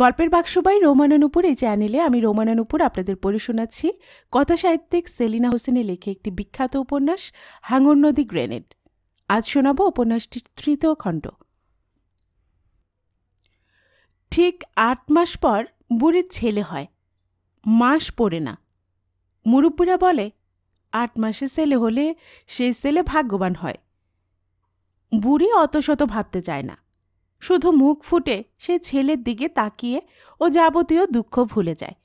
গল্পের বাক্স বাই রোমানানুপুর এই চ্যানেলে আমি রোমানানুপুর আপনাদের পড়ে শোনাচ্ছি কথা সাহিত্যিক সেলিনা হোসেনের লেখে একটি বিখ্যাত উপন্যাস হাঙর নদী গ্রেনেড আজ শোনাব উপন্যাসটির তৃতীয় খণ্ড ঠিক আট মাস পর বুড়ির ছেলে হয় মাস পড়ে না মুরুব্বীরা বলে আট মাসে ছেলে হলে সেই ছেলে ভাগ্যবান হয় বুড়ি অত শত ভাবতে চায় না শুধু মুখ ফুটে সে ছেলের দিকে তাকিয়ে ও যাবতীয় দুঃখ ভুলে যায়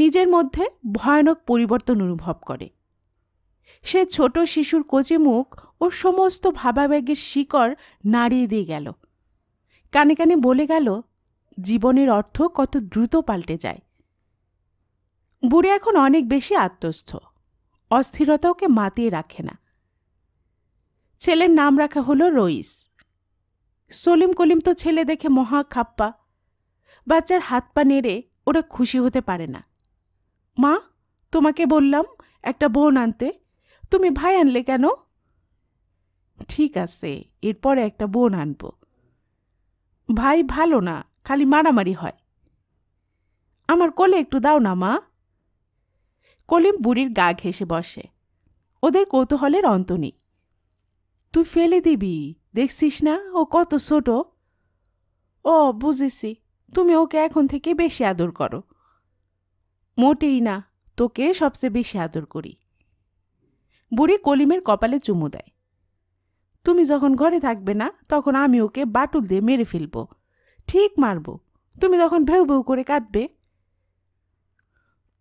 নিজের মধ্যে ভয়ানক পরিবর্তন অনুভব করে সে ছোট শিশুর কচি মুখ ও সমস্ত ভাবাবেগের শিকড় নাড়িয়ে দিয়ে গেল কানে কানে বলে গেল জীবনের অর্থ কত দ্রুত পাল্টে যায় বুড়ি এখন অনেক বেশি আত্মস্থ অস্থিরতা ওকে মাতিয়ে রাখে না ছেলের নাম রাখা হলো রইস সলিম কলিম তো ছেলে দেখে মহা খাপ্পা বাচ্চার হাত পা নেড়ে ওরা খুশি হতে পারে না মা তোমাকে বললাম একটা বোন আনতে তুমি ভাই আনলে কেন ঠিক আছে এরপরে একটা বোন আনব ভাই ভালো না খালি মারামারি হয় আমার কোলে একটু দাও না মা কলিম বুড়ির গা ঘেসে বসে ওদের কৌতূহলের অন্ত নেই তুই ফেলে দিবি দেখছিস না ও কত ছোট ও বুঝেছি তুমি ওকে এখন থেকে বেশি আদর করো মোটেই না তোকে সবচেয়ে বেশি আদর করি বুড়ি কলিমের কপালে চুমু দেয় তুমি যখন ঘরে থাকবে না তখন আমি ওকে বাটুল দিয়ে মেরে ফেলব ঠিক মারব তুমি তখন ভেউ ভেউ করে কাঁদবে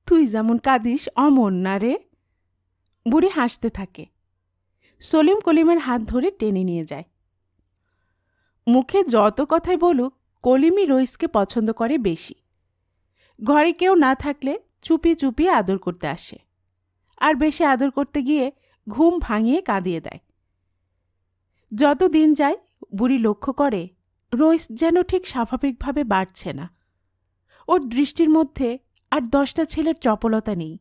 তুই যেমন কাঁদিস অমন না রে বুড়ি হাসতে থাকে সলিম কলিমের হাত ধরে টেনে নিয়ে যায় মুখে যত কথাই বলুক কলিমি রইসকে পছন্দ করে বেশি ঘরে কেউ না থাকলে চুপি চুপি আদর করতে আসে আর বেশি আদর করতে গিয়ে ঘুম ভাঙিয়ে কাঁদিয়ে দেয় যত দিন যায় বুড়ি লক্ষ্য করে রইস যেন ঠিক স্বাভাবিকভাবে বাড়ছে না ওর দৃষ্টির মধ্যে আর দশটা ছেলের চপলতা নেই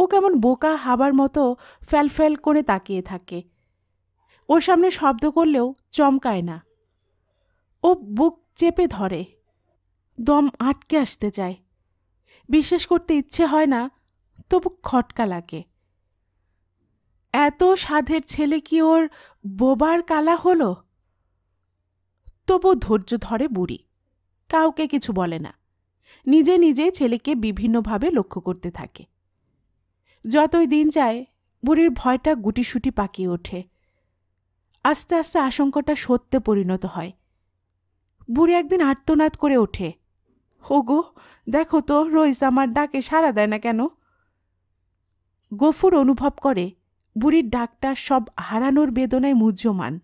ও কেমন বোকা হাবার মতো ফ্যালফ্যাল করে তাকিয়ে থাকে ওর সামনে শব্দ করলেও চমকায় না ও বুক চেপে ধরে দম আটকে আসতে যায় বিশ্বাস করতে ইচ্ছে হয় না তবু খটকা লাগে এত সাধের ছেলে কি ওর বোবার কালা হলো তবু ধৈর্য ধরে বুড়ি কাউকে কিছু বলে না নিজে নিজে ছেলেকে বিভিন্নভাবে লক্ষ্য করতে থাকে যতই দিন যায় বুড়ির ভয়টা গুটিসুটি পাকিয়ে ওঠে আস্তে আস্তে আশঙ্কাটা সত্যে পরিণত হয় বুড়ি একদিন আর্তনাদ করে ওঠে ওগো দেখো তো রইস আমার ডাকে সাড়া দেয় না কেন গফুর অনুভব করে বুড়ির ডাকটা সব হারানোর বেদনায় মুহ্যমান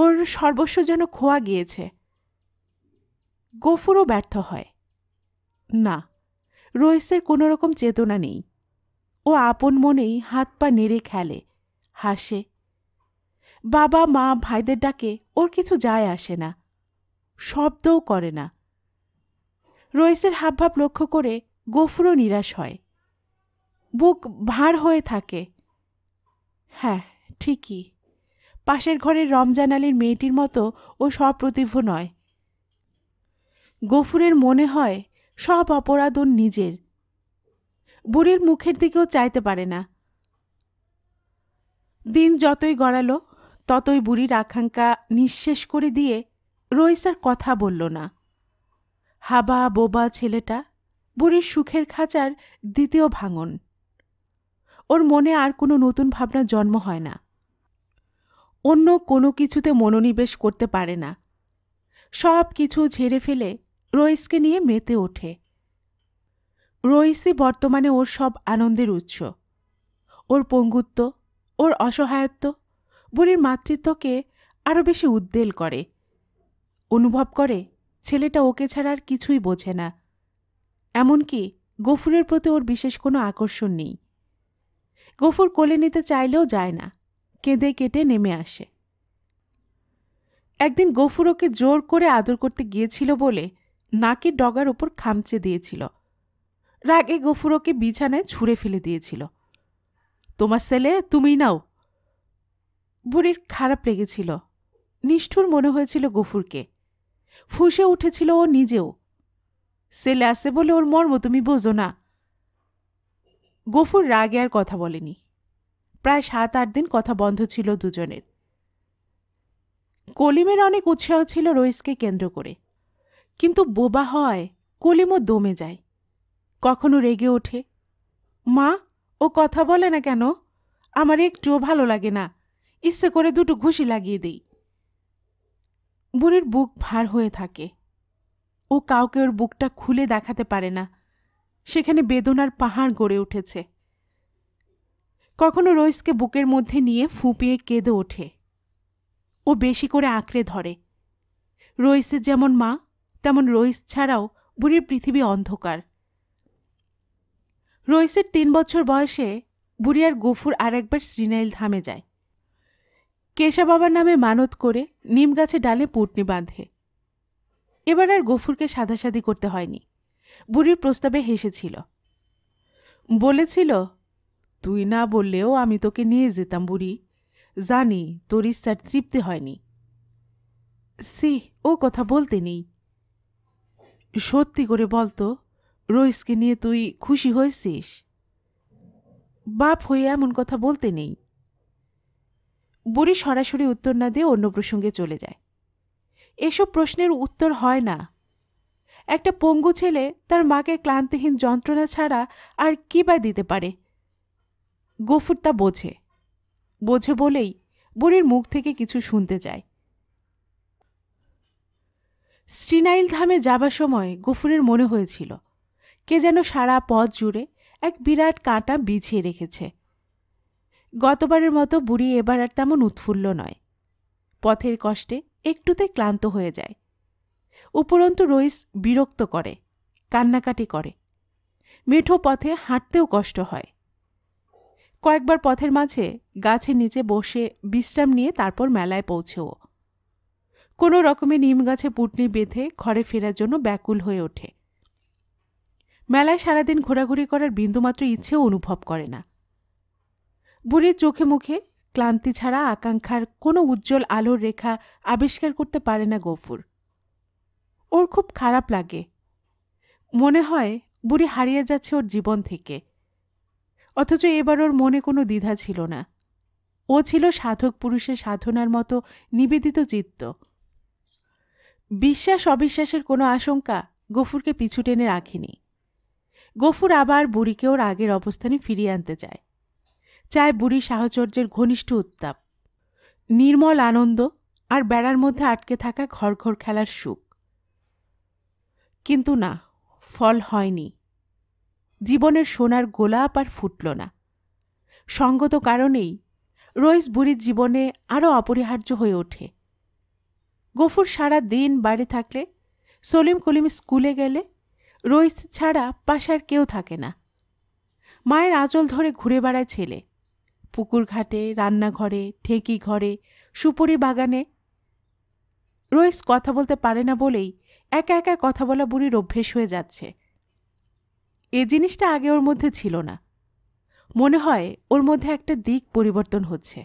ওর সর্বস্ব যেন খোয়া গিয়েছে গফুরও ব্যর্থ হয় না রইসের কোনো রকম চেতনা নেই ও আপন মনেই হাত পা নেড়ে খেলে হাসে বাবা মা ভাইদের ডাকে ওর কিছু যায় আসে না শব্দও করে না রয়েসের হাবভাব লক্ষ্য করে গফুরও নিরাশ হয় বুক ভার হয়ে থাকে হ্যাঁ ঠিকই পাশের ঘরের রমজান আলীর মেয়েটির মতো ও সপ্রতিভ নয় গফুরের মনে হয় সব অপরাধ ওর নিজের বুড়ির মুখের দিকেও চাইতে পারে না দিন যতই গড়ালো ততই বুড়ির আকাঙ্ক্ষা নিঃশেষ করে দিয়ে রইসার কথা বলল না হাবা বোবা ছেলেটা বুড়ির সুখের খাঁচার দ্বিতীয় ভাঙন ওর মনে আর কোনো নতুন ভাবনা জন্ম হয় না অন্য কোনো কিছুতে মনোনিবেশ করতে পারে না সব কিছু ঝেড়ে ফেলে রইসকে নিয়ে মেতে ওঠে রইসই বর্তমানে ওর সব আনন্দের উৎস ওর পঙ্গুত্ব ওর অসহায়ত্ব বুড়ির মাতৃত্বকে আরও বেশি উদ্বেল করে অনুভব করে ছেলেটা ওকে ছাড়া আর কিছুই বোঝে না এমনকি গফুরের প্রতি ওর বিশেষ কোনো আকর্ষণ নেই গফুর কোলে নিতে চাইলেও যায় না কেঁদে কেটে নেমে আসে একদিন গফুর ওকে জোর করে আদর করতে গিয়েছিল বলে নাকের ডগার ওপর খামচে দিয়েছিল রাগে গফুর ওকে বিছানায় ছুঁড়ে ফেলে দিয়েছিল তোমার ছেলে তুমি নাও বুড়ির খারাপ লেগেছিল নিষ্ঠুর মনে হয়েছিল গফুরকে ফুঁসে উঠেছিল ও নিজেও সেলে আসে বলে ওর মর্ম তুমি বোঝো না গফুর রাগে আর কথা বলেনি প্রায় সাত আট দিন কথা বন্ধ ছিল দুজনের কলিমের অনেক উৎসাহ ছিল রইসকে কেন্দ্র করে কিন্তু বোবা হয় কলিমও দমে যায় কখনো রেগে ওঠে মা ও কথা বলে না কেন আমার একটুও ভালো লাগে না ইচ্ছে করে দুটো ঘুষি লাগিয়ে দেই বুড়ির বুক ভার হয়ে থাকে ও কাউকে ওর বুকটা খুলে দেখাতে পারে না সেখানে বেদনার পাহাড় গড়ে উঠেছে কখনো রইসকে বুকের মধ্যে নিয়ে ফুঁপিয়ে কেঁদে ওঠে ও বেশি করে আঁকড়ে ধরে রইসের যেমন মা তেমন রইস ছাড়াও বুড়ির পৃথিবী অন্ধকার রইসের তিন বছর বয়সে বুড়ি আর গফুর আরেকবার শ্রীনাইল থামে যায় কেশা বাবার নামে মানত করে নিম গাছে ডালে পুটনি বাঁধে এবার আর গফুরকে সাদাসাদি করতে হয়নি বুড়ির প্রস্তাবে হেসেছিল বলেছিল তুই না বললেও আমি তোকে নিয়ে যেতাম বুড়ি জানি তোর ইচ্ছার তৃপ্তি হয়নি সি ও কথা বলতে নেই সত্যি করে বলতো রইসকে নিয়ে তুই খুশি হয়েছিস বাপ হয়ে এমন কথা বলতে নেই বুড়ি সরাসরি উত্তর না দিয়ে অন্য প্রসঙ্গে চলে যায় এসব প্রশ্নের উত্তর হয় না একটা পঙ্গু ছেলে তার মাকে ক্লান্তিহীন যন্ত্রণা ছাড়া আর কী বা দিতে পারে গফুর তা বোঝে বোঝে বলেই বুড়ির মুখ থেকে কিছু শুনতে চায় শ্রীনাইল ধামে যাবার সময় গফুরের মনে হয়েছিল কে যেন সারা পথ জুড়ে এক বিরাট কাঁটা বিছিয়ে রেখেছে গতবারের মতো বুড়ি এবার আর তেমন উৎফুল্ল নয় পথের কষ্টে একটুতে ক্লান্ত হয়ে যায় উপরন্তু রইস বিরক্ত করে কান্নাকাটি করে মেঠো পথে হাঁটতেও কষ্ট হয় কয়েকবার পথের মাঝে গাছের নিচে বসে বিশ্রাম নিয়ে তারপর মেলায় পৌঁছেও কোনো রকমে নিম গাছে পুটনি বেঁধে ঘরে ফেরার জন্য ব্যাকুল হয়ে ওঠে মেলায় সারাদিন ঘোরাঘুরি করার বিন্দুমাত্র ইচ্ছেও অনুভব করে না বুড়ির চোখে মুখে ক্লান্তি ছাড়া আকাঙ্ক্ষার কোনো উজ্জ্বল আলোর রেখা আবিষ্কার করতে পারে না গফুর ওর খুব খারাপ লাগে মনে হয় বুড়ি হারিয়ে যাচ্ছে ওর জীবন থেকে অথচ এবার ওর মনে কোনো দ্বিধা ছিল না ও ছিল সাধক পুরুষের সাধনার মতো নিবেদিত চিত্ত বিশ্বাস অবিশ্বাসের কোনো আশঙ্কা গফুরকে পিছু টেনে রাখেনি গফুর আবার বুড়িকে ওর আগের অবস্থানে ফিরিয়ে আনতে চায় চায় বুড়ি সাহচর্যের ঘনিষ্ঠ উত্তাপ নির্মল আনন্দ আর বেড়ার মধ্যে আটকে থাকা ঘর খেলার সুখ কিন্তু না ফল হয়নি জীবনের সোনার গোলাপ আর ফুটল না সঙ্গত কারণেই রইস বুড়ির জীবনে আরও অপরিহার্য হয়ে ওঠে গফুর সারা দিন বাইরে থাকলে সলিম কলিম স্কুলে গেলে রইস ছাড়া পাশার কেউ থাকে না মায়ের আঁচল ধরে ঘুরে বেড়ায় ছেলে পুকুর ঘাটে রান্নাঘরে ঠেঁকি ঘরে সুপুরি বাগানে রোয়েস কথা বলতে পারে না বলেই একা একা কথা বলা বুড়ির অভ্যেস হয়ে যাচ্ছে এ জিনিসটা আগে ওর মধ্যে ছিল না মনে হয় ওর মধ্যে একটা দিক পরিবর্তন হচ্ছে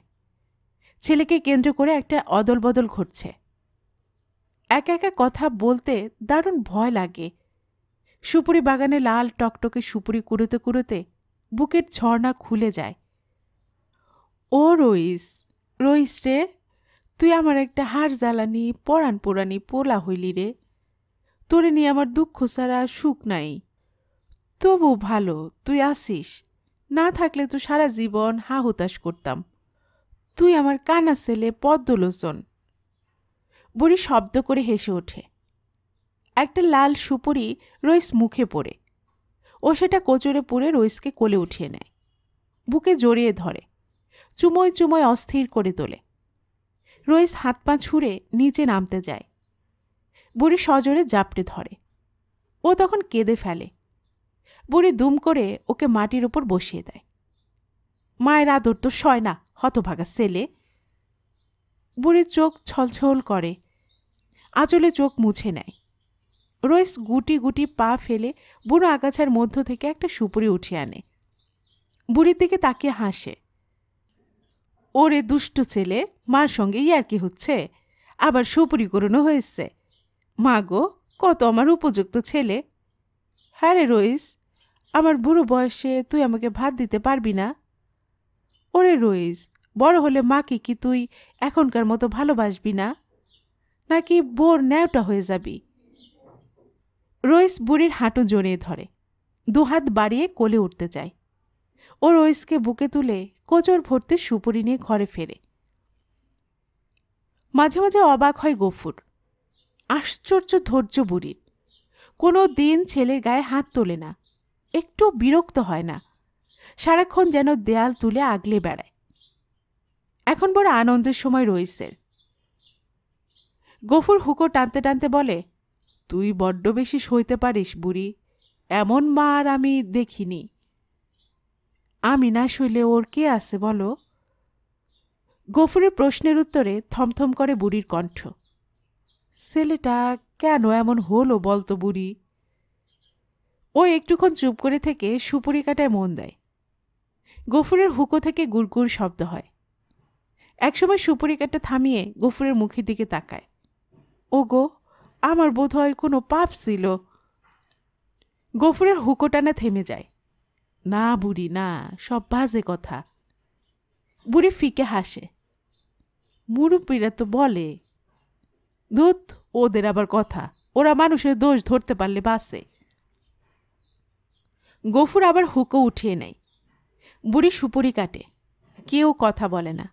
ছেলেকে কেন্দ্র করে একটা অদল বদল ঘটছে একা একা কথা বলতে দারুণ ভয় লাগে সুপুরি বাগানে লাল টকটকে সুপুরি কুড়োতে কুড়োতে বুকের ঝর্ণা খুলে যায় ও রইস রইস রে তুই আমার একটা হার জ্বালানি পরাণ পোড়ানি পোলা হইলি রে তোরে নিয়ে আমার দুঃখ ছাড়া সুখ নাই তবু ভালো তুই আসিস না থাকলে তো সারা জীবন হা হুতাশ করতাম তুই আমার কানা ছেলে পদ্মলোচন বুড়ি শব্দ করে হেসে ওঠে একটা লাল সুপুরি রইস মুখে পড়ে ও সেটা কোচরে পড়ে রইসকে কোলে উঠিয়ে নেয় বুকে জড়িয়ে ধরে চুময় চুময় অস্থির করে তোলে রইস হাত পা ছুঁড়ে নিচে নামতে যায় বুড়ি সজোরে জাপটে ধরে ও তখন কেঁদে ফেলে বুড়ি দুম করে ওকে মাটির উপর বসিয়ে দেয় মায়ের আদর তো সয় না হতভাগা সেলে বুড়ির চোখ ছলছল করে আঁচলে চোখ মুছে নেয় রইস গুটি গুটি পা ফেলে বুড়ো আগাছার মধ্য থেকে একটা সুপুরি উঠিয়ে আনে বুড়ির দিকে তাকিয়ে হাসে ওরে দুষ্ট ছেলে মার সঙ্গে ইয়ার্কি হচ্ছে আবার সুপরিকরণও হয়েছে মা গো কত আমার উপযুক্ত ছেলে হ্যাঁ রে রইস আমার বুড়ো বয়সে তুই আমাকে ভাত দিতে পারবি না ওরে রইস বড় হলে মাকে কি তুই এখনকার মতো ভালোবাসবি না নাকি বোর ন্যাওটা হয়ে যাবি রইস বুড়ির হাঁটু জড়িয়ে ধরে দুহাত বাড়িয়ে কোলে উঠতে চাই ও রইসকে বুকে তুলে কোচর ভরতে সুপুরি নিয়ে ঘরে ফেরে মাঝে মাঝে অবাক হয় গফুর আশ্চর্য ধৈর্য বুড়ির কোনো দিন ছেলের গায়ে হাত তোলে না একটু বিরক্ত হয় না সারাক্ষণ যেন দেয়াল তুলে আগলে বেড়ায় এখন বড় আনন্দের সময় রইসের গফুর হুকো টানতে টানতে বলে তুই বড্ড বেশি সইতে পারিস বুড়ি এমন মা আর আমি দেখিনি আমি না শৈলে ওর কে আছে বলো গফুরের প্রশ্নের উত্তরে থমথম করে বুড়ির কণ্ঠ ছেলেটা কেন এমন হলো বলতো বুড়ি ও একটুক্ষণ চুপ করে থেকে সুপুরি কাটায় মন দেয় গফুরের হুকো থেকে গুড়গুড় শব্দ হয় একসময় সুপুরি কাটা থামিয়ে গফুরের মুখের দিকে তাকায় ও গো আমার বোধ হয় কোনো পাপ ছিল গফুরের হুকোটানা থেমে যায় না বুড়ি না সব বাজে কথা বুড়ি ফিকে হাসে মুরুব্বীরা তো বলে ধুত ওদের আবার কথা ওরা মানুষের দোষ ধরতে পারলে বাসে গফুর আবার হুকো উঠিয়ে নেয় বুড়ি সুপুরি কাটে কেউ কথা বলে না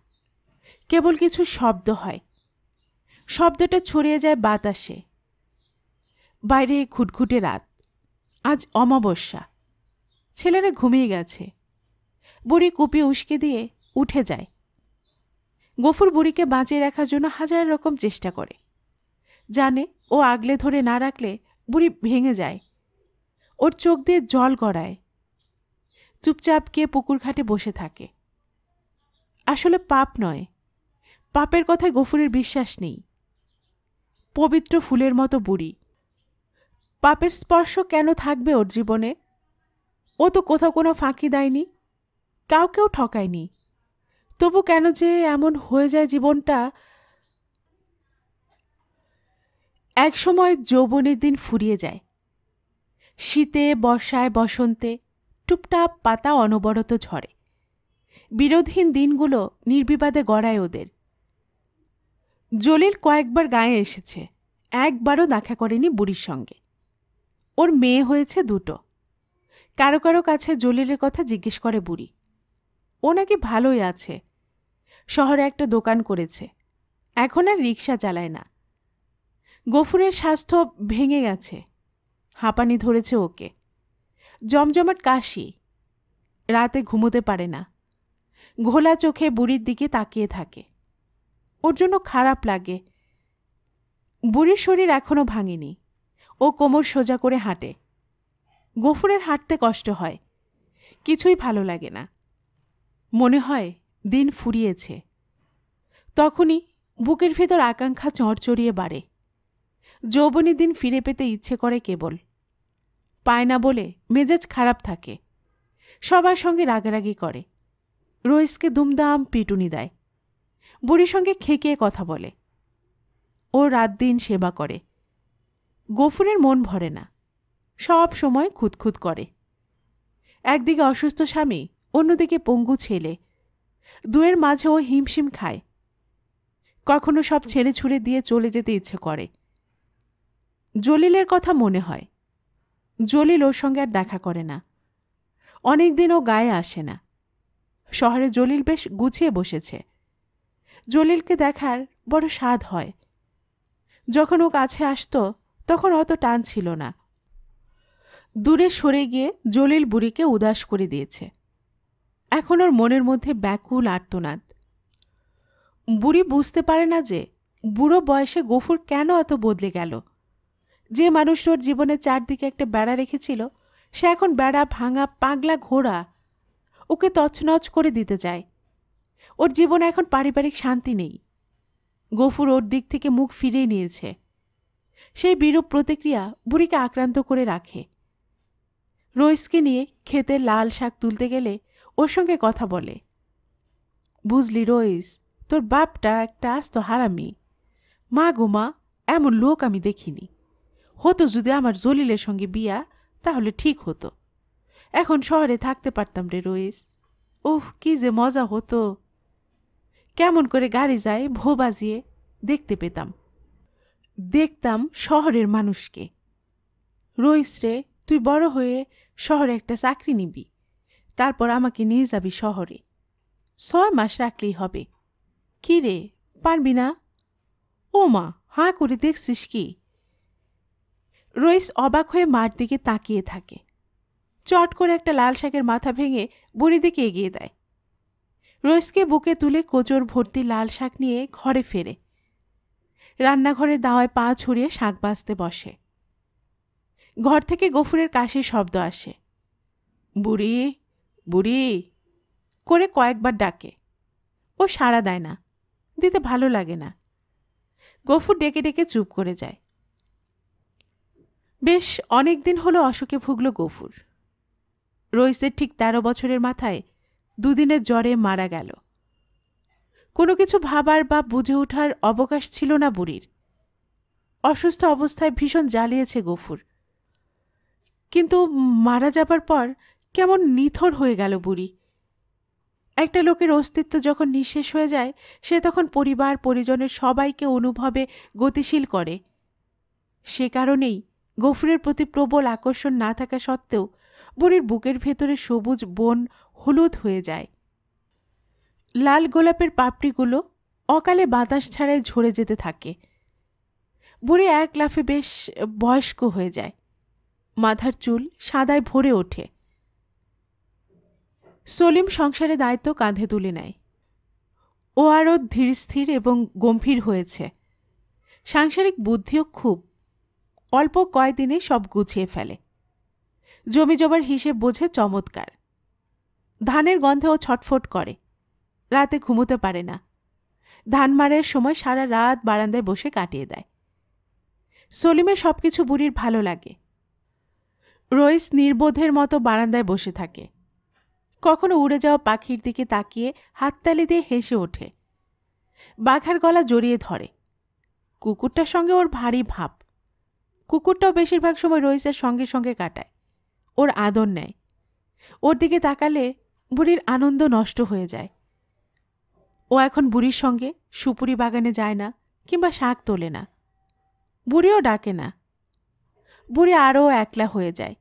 কেবল কিছু শব্দ হয় শব্দটা ছড়িয়ে যায় বাতাসে বাইরে খুটখুটে রাত আজ অমাবস্যা ছেলেরা ঘুমিয়ে গেছে বুড়ি কুপি উস্কে দিয়ে উঠে যায় গফুর বুড়িকে বাঁচিয়ে রাখার জন্য হাজার রকম চেষ্টা করে জানে ও আগলে ধরে না রাখলে বুড়ি ভেঙে যায় ওর চোখ দিয়ে জল গড়ায় চুপচাপ গিয়ে পুকুর ঘাটে বসে থাকে আসলে পাপ নয় পাপের কথায় গফুরের বিশ্বাস নেই পবিত্র ফুলের মতো বুড়ি পাপের স্পর্শ কেন থাকবে ওর জীবনে ও তো কোথাও কোনো ফাঁকি দেয়নি কাউকেও ঠকায়নি তবু কেন যে এমন হয়ে যায় জীবনটা এক সময় যৌবনের দিন ফুরিয়ে যায় শীতে বর্ষায় বসন্তে টুপটাপ পাতা অনবরত ঝরে বিরোধহীন দিনগুলো নির্বিবাদে গড়ায় ওদের জলিল কয়েকবার গায়ে এসেছে একবারও দেখা করেনি বুড়ির সঙ্গে ওর মেয়ে হয়েছে দুটো কারো কারো কাছে জলিলের কথা জিজ্ঞেস করে বুড়ি ও নাকি ভালোই আছে শহরে একটা দোকান করেছে এখন আর রিক্সা চালায় না গফুরের স্বাস্থ্য ভেঙে গেছে হাঁপানি ধরেছে ওকে জমজমাট কাশি রাতে ঘুমোতে পারে না ঘোলা চোখে বুড়ির দিকে তাকিয়ে থাকে ওর জন্য খারাপ লাগে বুড়ির শরীর এখনও ভাঙেনি ও কোমর সোজা করে হাঁটে গফুরের হাঁটতে কষ্ট হয় কিছুই ভালো লাগে না মনে হয় দিন ফুরিয়েছে তখনই বুকের ভেতর আকাঙ্ক্ষা চড়চড়িয়ে বাড়ে যৌবনী দিন ফিরে পেতে ইচ্ছে করে কেবল পায় না বলে মেজাজ খারাপ থাকে সবার সঙ্গে রাগারাগি করে রইসকে দুমদাম পিটুনি দেয় বুড়ির সঙ্গে খেকিয়ে কথা বলে ও রাত দিন সেবা করে গফুরের মন ভরে না সব সময় খুঁতখুত করে একদিকে অসুস্থ স্বামী অন্যদিকে পঙ্গু ছেলে দুয়ের মাঝেও হিমশিম খায় কখনো সব ছেড়ে ছুড়ে দিয়ে চলে যেতে ইচ্ছে করে জলিলের কথা মনে হয় জলিল ওর সঙ্গে আর দেখা করে না অনেকদিন ও গায়ে আসে না শহরে জলিল বেশ গুছিয়ে বসেছে জলিলকে দেখার বড় স্বাদ হয় যখন ও কাছে আসত তখন অত টান ছিল না দূরে সরে গিয়ে জলিল বুড়িকে উদাস করে দিয়েছে এখন ওর মনের মধ্যে ব্যাকুল আর্তনাদ বুড়ি বুঝতে পারে না যে বুড়ো বয়সে গফুর কেন এত বদলে গেল যে মানুষ ওর জীবনে চারদিকে একটা বেড়া রেখেছিল সে এখন বেড়া ভাঙা পাগলা ঘোড়া ওকে তছনছ করে দিতে যায় ওর জীবনে এখন পারিবারিক শান্তি নেই গফুর ওর দিক থেকে মুখ ফিরিয়ে নিয়েছে সেই বিরূপ প্রতিক্রিয়া বুড়িকে আক্রান্ত করে রাখে রইসকে নিয়ে খেতে লাল শাক তুলতে গেলে ওর সঙ্গে কথা বলে বুঝলি রইস তোর বাপটা একটা আস্ত হারামি মা গো মা এমন লোক আমি দেখিনি হতো যদি আমার জলিলের সঙ্গে বিয়া তাহলে ঠিক হতো এখন শহরে থাকতে পারতাম রে রইস উফ কি যে মজা হতো কেমন করে গাড়ি যায় ভো বাজিয়ে দেখতে পেতাম দেখতাম শহরের মানুষকে রইস রে তুই বড় হয়ে শহরে একটা চাকরি নিবি তারপর আমাকে নিয়ে যাবি শহরে ছয় মাস রাখলেই হবে কি রে পারবি না ও মা হাঁ করে দেখছিস কি রইস অবাক হয়ে মার দিকে তাকিয়ে থাকে চট করে একটা লাল শাকের মাথা ভেঙে বুড়ি দিকে এগিয়ে দেয় রইসকে বুকে তুলে কোচর ভর্তি লাল শাক নিয়ে ঘরে ফেরে রান্নাঘরে দাওয়ায় পা ছড়িয়ে শাক বাঁচতে বসে ঘর থেকে গফুরের কাশির শব্দ আসে বুড়ি বুড়ি করে কয়েকবার ডাকে ও সাড়া দেয় না দিতে ভালো লাগে না গফুর ডেকে ডেকে চুপ করে যায় বেশ অনেক দিন হলো অসুখে ভুগল গফুর রইসের ঠিক তেরো বছরের মাথায় দুদিনের জ্বরে মারা গেল কোনো কিছু ভাবার বা বুঝে ওঠার অবকাশ ছিল না বুড়ির অসুস্থ অবস্থায় ভীষণ জ্বালিয়েছে গফুর কিন্তু মারা যাবার পর কেমন নিথর হয়ে গেল বুড়ি একটা লোকের অস্তিত্ব যখন নিঃশেষ হয়ে যায় সে তখন পরিবার পরিজনের সবাইকে অনুভবে গতিশীল করে সে কারণেই গফুরের প্রতি প্রবল আকর্ষণ না থাকা সত্ত্বেও বুড়ির বুকের ভেতরে সবুজ বন হলুদ হয়ে যায় লাল গোলাপের পাপড়িগুলো অকালে বাতাস ছাড়াই ঝরে যেতে থাকে বুড়ি এক লাফে বেশ বয়স্ক হয়ে যায় মাথার চুল সাদায় ভরে ওঠে সলিম সংসারে দায়িত্ব কাঁধে তুলে নেয় ও আরও ধীর স্থির এবং গম্ভীর হয়েছে সাংসারিক বুদ্ধিও খুব অল্প কয়দিনে সব গুছিয়ে ফেলে জমি জবার হিসেব বোঝে চমৎকার ধানের গন্ধে ও ছটফট করে রাতে ঘুমোতে পারে না ধান মারের সময় সারা রাত বারান্দায় বসে কাটিয়ে দেয় সলিমের সব কিছু বুড়ির ভালো লাগে রইস নির্বোধের মতো বারান্দায় বসে থাকে কখনো উড়ে যাওয়া পাখির দিকে তাকিয়ে হাততালি দিয়ে হেসে ওঠে বাঘার গলা জড়িয়ে ধরে কুকুরটার সঙ্গে ওর ভারী ভাব কুকুরটাও বেশিরভাগ সময় রইসের সঙ্গে সঙ্গে কাটায় ওর আদর নেয় ওর দিকে তাকালে বুড়ির আনন্দ নষ্ট হয়ে যায় ও এখন বুড়ির সঙ্গে সুপুরি বাগানে যায় না কিংবা শাক তোলে না বুড়িও ডাকে না বুড়ি আরও একলা হয়ে যায়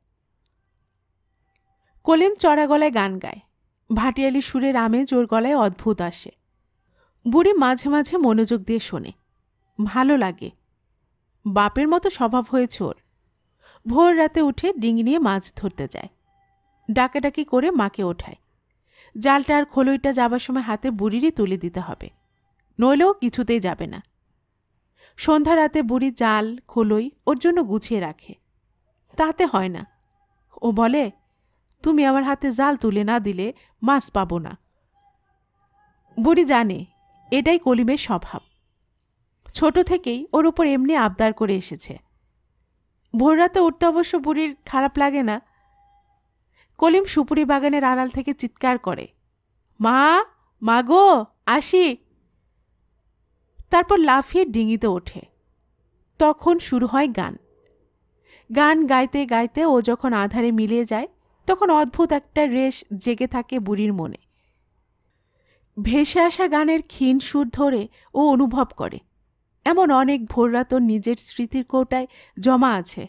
কলিম চড়া গলায় গান গায় ভাটিয়ালি সুরের আমে জোর গলায় অদ্ভুত আসে বুড়ি মাঝে মাঝে মনোযোগ দিয়ে শোনে ভালো লাগে বাপের মতো স্বভাব হয়েছে ওর ভোর রাতে উঠে ডিঙি নিয়ে মাছ ধরতে যায় ডাকাডাকি করে মাকে ওঠায় জালটা আর খোলইটা যাবার সময় হাতে বুড়িরই তুলে দিতে হবে নইলেও কিছুতেই যাবে না সন্ধ্যা রাতে বুড়ি জাল খোলই ওর জন্য গুছিয়ে রাখে তাতে হয় না ও বলে তুমি আমার হাতে জাল তুলে না দিলে মাছ পাবো না বুড়ি জানে এটাই কলিমের স্বভাব ছোট থেকেই ওর উপর এমনি আবদার করে এসেছে ভোর রাতে উঠতে অবশ্য বুড়ির খারাপ লাগে না কলিম সুপুরি বাগানের আড়াল থেকে চিৎকার করে মা মাগো আসি তারপর লাফিয়ে ডিঙিতে ওঠে তখন শুরু হয় গান গান গাইতে গাইতে ও যখন আধারে মিলিয়ে যায় তখন অদ্ভুত একটা রেশ জেগে থাকে বুড়ির মনে ভেসে আসা গানের ক্ষীণ সুর ধরে ও অনুভব করে এমন অনেক ভোররাত নিজের স্মৃতির কোটায় জমা আছে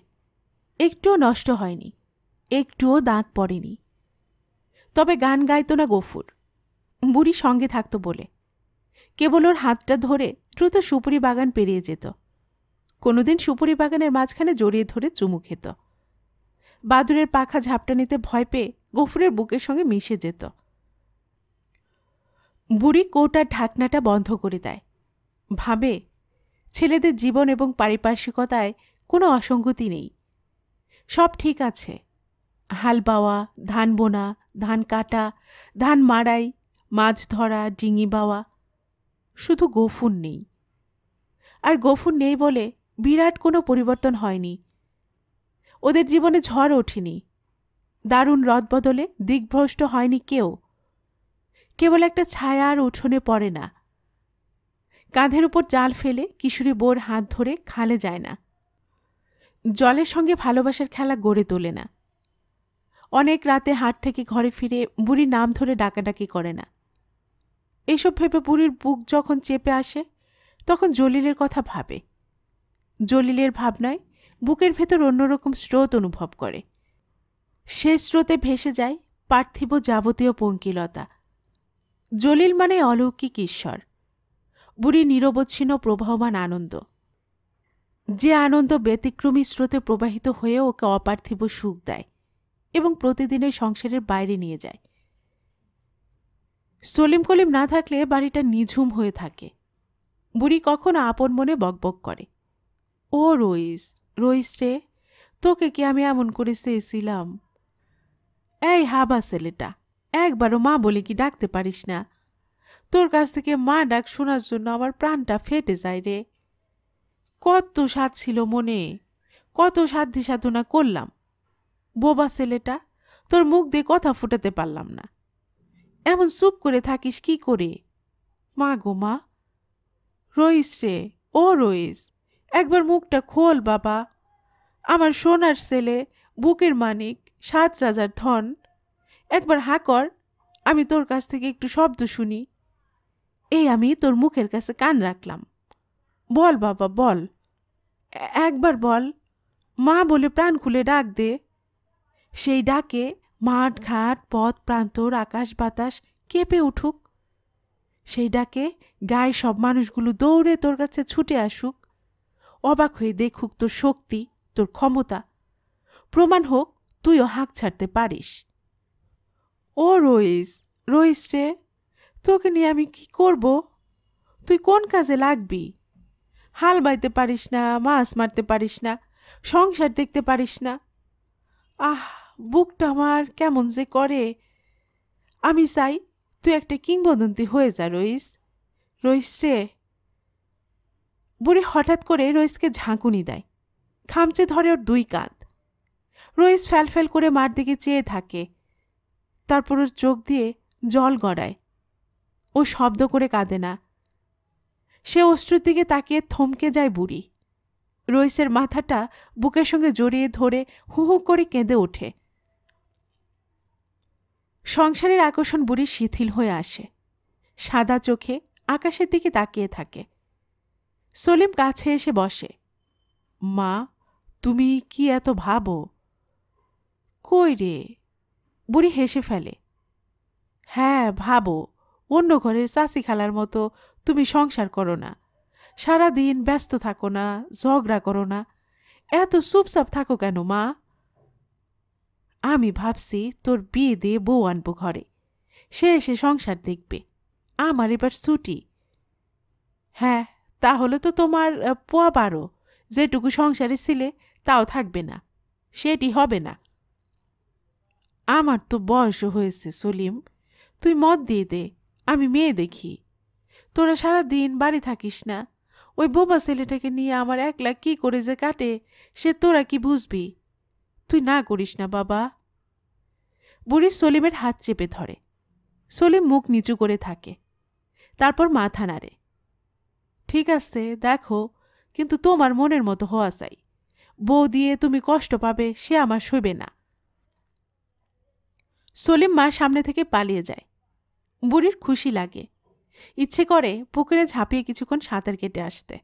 একটুও নষ্ট হয়নি একটুও দাঁত পড়েনি তবে গান গাইত না গফুর বুড়ি সঙ্গে থাকতো বলে কেবল ওর হাতটা ধরে দ্রুত সুপুরি বাগান পেরিয়ে যেত কোনোদিন সুপুরি বাগানের মাঝখানে জড়িয়ে ধরে চুমু খেত বাদুরের পাখা ঝাপটা নিতে ভয় পেয়ে গফুরের বুকের সঙ্গে মিশে যেত বুড়ি কোটার ঢাকনাটা বন্ধ করে দেয় ভাবে ছেলেদের জীবন এবং পারিপার্শ্বিকতায় কোনো অসঙ্গতি নেই সব ঠিক আছে হাল বাওয়া ধান বোনা ধান কাটা ধান মাড়াই মাছ ধরা ডিঙি বাওয়া শুধু গফুর নেই আর গফুর নেই বলে বিরাট কোনো পরিবর্তন হয়নি ওদের জীবনে ঝড় ওঠেনি দারুণ রদ বদলে দিগ্ভ্রষ্ট হয়নি কেউ কেবল একটা ছায়া আর উঠোনে পড়ে না কাঁধের উপর জাল ফেলে কিশোরী বোর হাত ধরে খালে যায় না জলের সঙ্গে ভালোবাসার খেলা গড়ে তোলে না অনেক রাতে হাট থেকে ঘরে ফিরে বুড়ি নাম ধরে ডাকাডাকি করে না এইসব ভেবে বুড়ির বুক যখন চেপে আসে তখন জলিলের কথা ভাবে জলিলের ভাবনায় বুকের ভেতর অন্যরকম স্রোত অনুভব করে সে স্রোতে ভেসে যায় পার্থিব যাবতীয় পঙ্কিলতা জলিল মানে অলৌকিক ঈশ্বর বুড়ি নিরবচ্ছিন্ন প্রবাহমান আনন্দ যে আনন্দ ব্যতিক্রমী স্রোতে প্রবাহিত হয়ে ওকে অপার্থিব সুখ দেয় এবং প্রতিদিনের সংসারের বাইরে নিয়ে যায় সলিম কলিম না থাকলে বাড়িটা নিঝুম হয়ে থাকে বুড়ি কখনো আপন মনে বকবক করে ও রইস রইস রে তোকে কি আমি এমন করে চেয়েছিলাম এই হাবা ছেলেটা একবারও মা বলে কি ডাকতে পারিস না তোর কাছ থেকে মা ডাক শোনার জন্য আমার প্রাণটা ফেটে যায় রে কত স্বাদ ছিল মনে কত সাধ্য সাধনা করলাম বোবা ছেলেটা তোর মুখ দিয়ে কথা ফুটাতে পারলাম না এমন চুপ করে থাকিস কি করে মা গো মা রইস রে ও রইস একবার মুখটা খোল বাবা আমার সোনার ছেলে বুকের মানিক সাত রাজার ধন একবার হা কর আমি তোর কাছ থেকে একটু শব্দ শুনি এই আমি তোর মুখের কাছে কান রাখলাম বল বাবা বল একবার বল মা বলে প্রাণ খুলে ডাক দে সেই ডাকে মাঠ ঘাট পথ প্রান্তর আকাশ বাতাস কেঁপে উঠুক সেই ডাকে গায়ে সব মানুষগুলো দৌড়ে তোর কাছে ছুটে আসুক অবাক হয়ে দেখুক তোর শক্তি তোর ক্ষমতা প্রমাণ হোক তুইও হাঁক ছাড়তে পারিস ও রইস রইস রে তোকে নিয়ে আমি কি করব তুই কোন কাজে লাগবি হাল বাইতে পারিস না মাছ মারতে পারিস না সংসার দেখতে পারিস না আহ বুকটা আমার কেমন যে করে আমি চাই তুই একটা কিংবদন্তি হয়ে যা রইস রইস রে বুড়ি হঠাৎ করে রইসকে ঝাঁকুনি দেয় খামচে ধরে ওর দুই কাঁধ রইস ফ্যাল করে মার দিকে চেয়ে থাকে তারপর ওর চোখ দিয়ে জল গড়ায় ও শব্দ করে কাঁদে না সে অশ্রুর দিকে তাকিয়ে থমকে যায় বুড়ি রইসের মাথাটা বুকের সঙ্গে জড়িয়ে ধরে হু হু করে কেঁদে ওঠে সংসারের আকর্ষণ বুড়ি শিথিল হয়ে আসে সাদা চোখে আকাশের দিকে তাকিয়ে থাকে সলিম কাছে এসে বসে মা তুমি কি এত ভাবো কই রে বুড়ি হেসে ফেলে হ্যাঁ ভাবো অন্য ঘরের চাষি খালার মতো তুমি সংসার করো না সারাদিন ব্যস্ত থাকো না ঝগড়া করো না এত চুপচাপ থাকো কেন মা আমি ভাবছি তোর বিয়ে দিয়ে বউ আনবো ঘরে সে এসে সংসার দেখবে আমার এবার ছুটি হ্যাঁ তাহলে তো তোমার পোয়া বারো যেটুকু সংসারে ছিলে তাও থাকবে না সেটি হবে না আমার তো বয়সও হয়েছে সলিম তুই মদ দিয়ে দে আমি মেয়ে দেখি তোরা সারা দিন বাড়ি থাকিস না ওই বোবা ছেলেটাকে নিয়ে আমার একলা কি করে যে কাটে সে তোরা কি বুঝবি তুই না করিস না বাবা বুড়ি সলিমের হাত চেপে ধরে সলিম মুখ নিচু করে থাকে তারপর মাথা নাড়ে ঠিক আছে দেখো কিন্তু তোমার মনের মতো হওয়া চাই বউ দিয়ে তুমি কষ্ট পাবে সে আমার সইবে না সলিম মা সামনে থেকে পালিয়ে যায় বুড়ির খুশি লাগে ইচ্ছে করে পুকুরে ঝাঁপিয়ে কিছুক্ষণ সাঁতার কেটে আসতে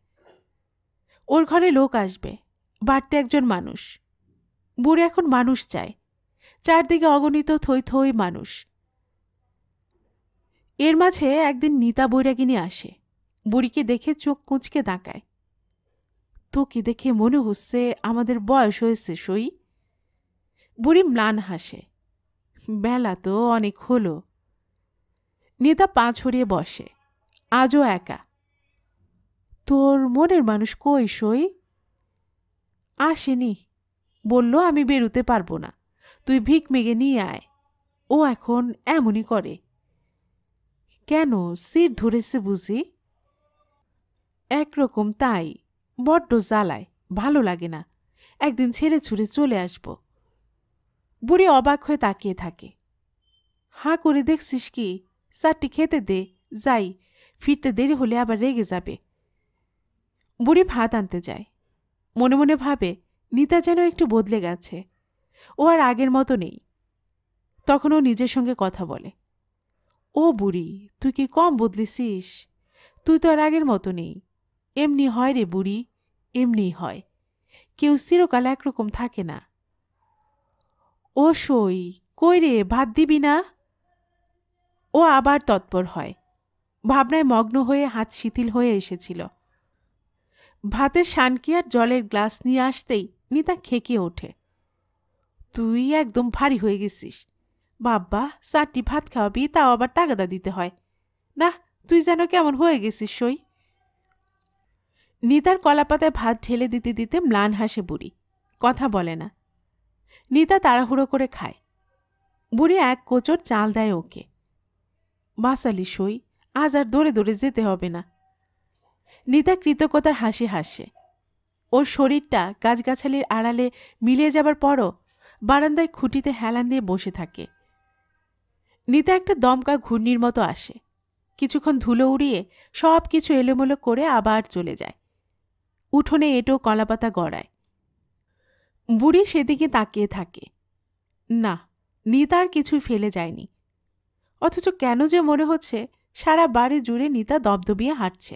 ওর ঘরে লোক আসবে বাড়তে একজন মানুষ বুড়ি এখন মানুষ চায় চারদিকে অগণিত থই থই মানুষ এর মাঝে একদিন নিতা বৈরাগিনী আসে বুড়িকে দেখে চোখ কুঁচকে তাকায় তোকে দেখে মনে হচ্ছে আমাদের বয়স হয়েছে সই বুড়ি ম্লান হাসে বেলা তো অনেক হলো নেতা পা ছড়িয়ে বসে আজও একা তোর মনের মানুষ কই সই আসেনি বলল আমি বেরোতে পারবো না তুই ভিক মেগে নিয়ে আয় ও এখন এমনই করে কেন সির ধরেছে বুঝি একরকম তাই বড্ড জ্বালায় ভালো লাগে না একদিন ছেড়ে ছুড়ে চলে আসব বুড়ি অবাক হয়ে তাকিয়ে থাকে হাঁ করে দেখছিস কি চারটি খেতে দে যাই ফিরতে দেরি হলে আবার রেগে যাবে বুড়ি ভাত আনতে যায় মনে মনে ভাবে নিতা যেন একটু বদলে গেছে ও আর আগের মতো নেই তখন ও নিজের সঙ্গে কথা বলে ও বুড়ি তুই কি কম বদলেছিস তুই তো আর আগের মতো নেই এমনি হয় রে বুড়ি এমনি হয় কেউ চিরকাল একরকম থাকে না ও সই কই রে ভাত দিবি না ও আবার তৎপর হয় ভাবনায় মগ্ন হয়ে হাত শিথিল হয়ে এসেছিল ভাতের শানকি আর জলের গ্লাস নিয়ে আসতেই নিতা খেকে ওঠে তুই একদম ভারী হয়ে গেছিস বাব্বা চারটি ভাত খাওয়াবি তাও আবার তাগাদা দিতে হয় না তুই যেন কেমন হয়ে গেছিস সই নিতার কলাপাতায় ভাত ঢেলে দিতে দিতে ম্লান হাসে বুড়ি কথা বলে না নিতা তাড়াহুড়ো করে খায় বুড়ি এক কোচর চাল দেয় ওকে বাসালি সই আজ আর দৌড়ে দৌড়ে যেতে হবে না নিতা কৃতজ্ঞতার হাসি হাসে ওর শরীরটা গাছগাছালির আড়ালে মিলিয়ে যাবার পরও বারান্দায় খুঁটিতে হেলান দিয়ে বসে থাকে নিতা একটা দমকা ঘূর্ণির মতো আসে কিছুক্ষণ ধুলো উড়িয়ে সব কিছু এলোমেলো করে আবার চলে যায় উঠোনে এটো কলাপাতা গড়ায় বুড়ি সেদিকে তাকিয়ে থাকে না নিতার কিছু ফেলে যায়নি অথচ কেন যে মনে হচ্ছে সারা বাড়ি জুড়ে নিতা দবদবিয়ে হাঁটছে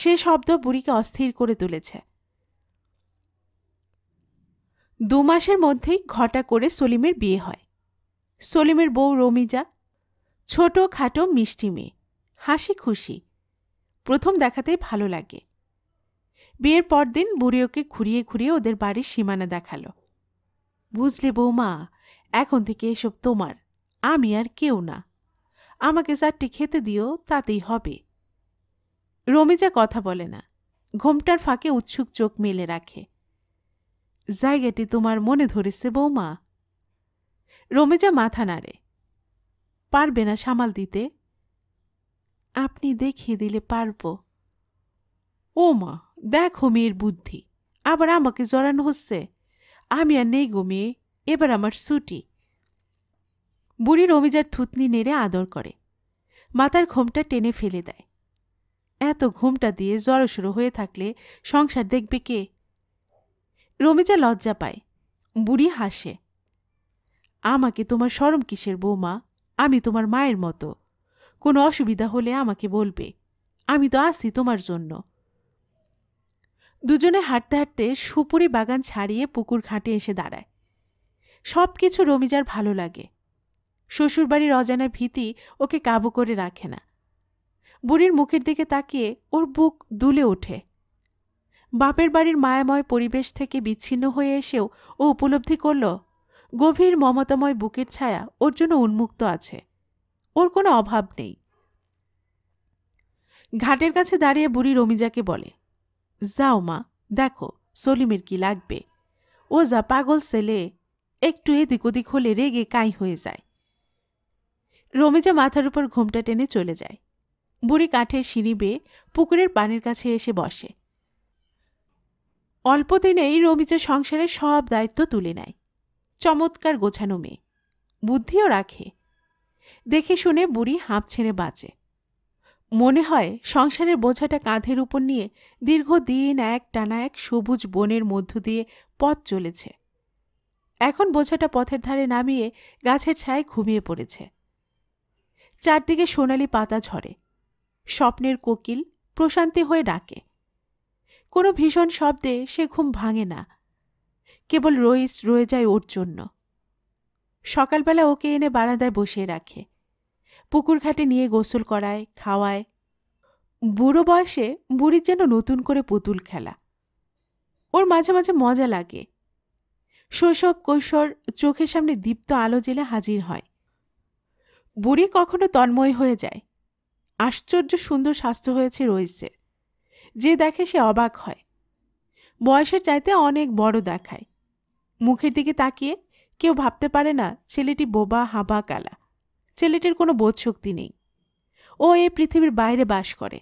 সে শব্দ বুড়িকে অস্থির করে তুলেছে দু মাসের মধ্যেই ঘটা করে সলিমের বিয়ে হয় সলিমের বউ রমিজা ছোট খাটো মিষ্টি মেয়ে হাসি খুশি প্রথম দেখাতেই ভালো লাগে বিয়ের পরদিন বুড়িওকে ঘুরিয়ে ঘুরিয়ে ওদের বাড়ির সীমানা দেখালো বুঝলে বৌমা এখন থেকে এসব তোমার আমি আর কেউ না আমাকে চারটি খেতে দিও তাতেই হবে রমিজা কথা বলে না ঘোমটার ফাঁকে উৎসুক চোখ মেলে রাখে জায়গাটি তোমার মনে ধরেছে বৌমা রমেজা মাথা নাড়ে পারবে না সামাল দিতে আপনি দেখিয়ে দিলে পারব ও মা দেখো মেয়ের বুদ্ধি আবার আমাকে জড়ানো হচ্ছে আমি আর নেই গো মেয়ে এবার আমার ছুটি বুড়ি রমিজার থুতনি নেড়ে আদর করে মাতার ঘোমটা টেনে ফেলে দেয় এত ঘুমটা দিয়ে জড়োসড়ো হয়ে থাকলে সংসার দেখবে কে রমিজা লজ্জা পায় বুড়ি হাসে আমাকে তোমার সরম কিসের বৌমা আমি তোমার মায়ের মতো কোনো অসুবিধা হলে আমাকে বলবে আমি তো আসি তোমার জন্য দুজনে হাঁটতে হাঁটতে সুপুরি বাগান ছাড়িয়ে পুকুর ঘাটে এসে দাঁড়ায় সব কিছু রমিজার ভালো লাগে শ্বশুরবাড়ির অজানা ভীতি ওকে কাবু করে রাখে না বুড়ির মুখের দিকে তাকিয়ে ওর বুক দুলে ওঠে বাপের বাড়ির মায়াময় পরিবেশ থেকে বিচ্ছিন্ন হয়ে এসেও ও উপলব্ধি করল গভীর মমতাময় বুকের ছায়া ওর জন্য উন্মুক্ত আছে ওর কোনো অভাব নেই ঘাটের কাছে দাঁড়িয়ে বুড়ি রমিজাকে বলে যাও মা দেখো সলিমের কি লাগবে ও যা পাগল ছেলে একটু এদিক ওদিক হলে রেগে কাই হয়ে যায় রমিজা মাথার উপর ঘোমটা টেনে চলে যায় বুড়ি কাঠের সিঁড়ি বেয়ে পুকুরের পানির কাছে এসে বসে অল্পদিনেই রমিজের সংসারের সব দায়িত্ব তুলে নেয় চমৎকার গোছানো মেয়ে বুদ্ধিও রাখে দেখে শুনে বুড়ি হাঁপ ছেড়ে বাঁচে মনে হয় সংসারের বোঝাটা কাঁধের উপর নিয়ে দীর্ঘদিন এক টানা এক সবুজ বনের মধ্য দিয়ে পথ চলেছে এখন বোঝাটা পথের ধারে নামিয়ে গাছের ছায় ঘুমিয়ে পড়েছে চারদিকে সোনালি পাতা ঝরে স্বপ্নের কোকিল প্রশান্তি হয়ে ডাকে কোনো ভীষণ শব্দে সে ঘুম ভাঙে না কেবল রইস রয়ে যায় ওর জন্য সকালবেলা ওকে এনে বারান্দায় বসিয়ে রাখে পুকুর ঘাটে নিয়ে গোসল করায় খাওয়ায় বুড়ো বয়সে বুড়ির যেন নতুন করে পুতুল খেলা ওর মাঝে মাঝে মজা লাগে শৈশব কৈশোর চোখের সামনে দীপ্ত আলো জেলে হাজির হয় বুড়ি কখনো তন্ময় হয়ে যায় আশ্চর্য সুন্দর স্বাস্থ্য হয়েছে রইসের যে দেখে সে অবাক হয় বয়সের চাইতে অনেক বড় দেখায় মুখের দিকে তাকিয়ে কেউ ভাবতে পারে না ছেলেটি বোবা হাবা কালা ছেলেটির কোনো বোধশক্তি নেই ও এ পৃথিবীর বাইরে বাস করে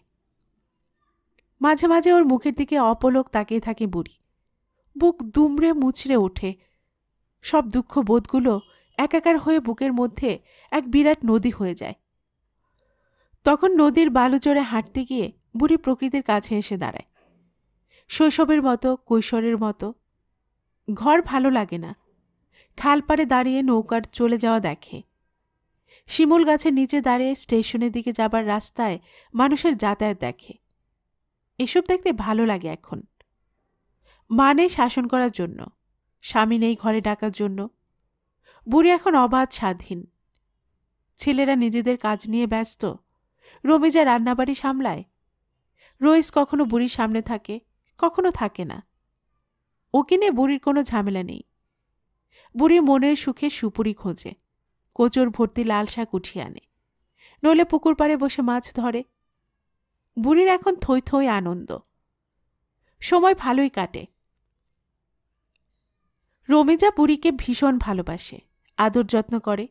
মাঝে মাঝে ওর মুখের দিকে অপলক তাকিয়ে থাকে বুড়ি বুক দুমড়ে মুচড়ে ওঠে সব দুঃখ বোধগুলো একাকার হয়ে বুকের মধ্যে এক বিরাট নদী হয়ে যায় তখন নদীর বালুচরে হাঁটতে গিয়ে বুড়ি প্রকৃতির কাছে এসে দাঁড়ায় শৈশবের মতো কৈশোরের মতো ঘর ভালো লাগে না খাল পাড়ে দাঁড়িয়ে নৌকার চলে যাওয়া দেখে শিমুল গাছের নিচে দাঁড়িয়ে স্টেশনের দিকে যাবার রাস্তায় মানুষের যাতায়াত দেখে এসব দেখতে ভালো লাগে এখন মানে শাসন করার জন্য স্বামী নেই ঘরে ডাকার জন্য বুড়ি এখন অবাধ স্বাধীন ছেলেরা নিজেদের কাজ নিয়ে ব্যস্ত রমিজা রান্নাবাড়ি সামলায় রোজ কখনো বুড়ির সামনে থাকে কখনো থাকে না ওকে নিয়ে বুড়ির কোনো ঝামেলা নেই বুড়ি মনের সুখে সুপুরি খোঁজে কোচর ভর্তি লাল শাক উঠিয়ে আনে নইলে পুকুর পাড়ে বসে মাছ ধরে বুড়ির এখন থই থই আনন্দ সময় ভালোই কাটে রমিজা বুড়িকে ভীষণ ভালোবাসে আদর যত্ন করে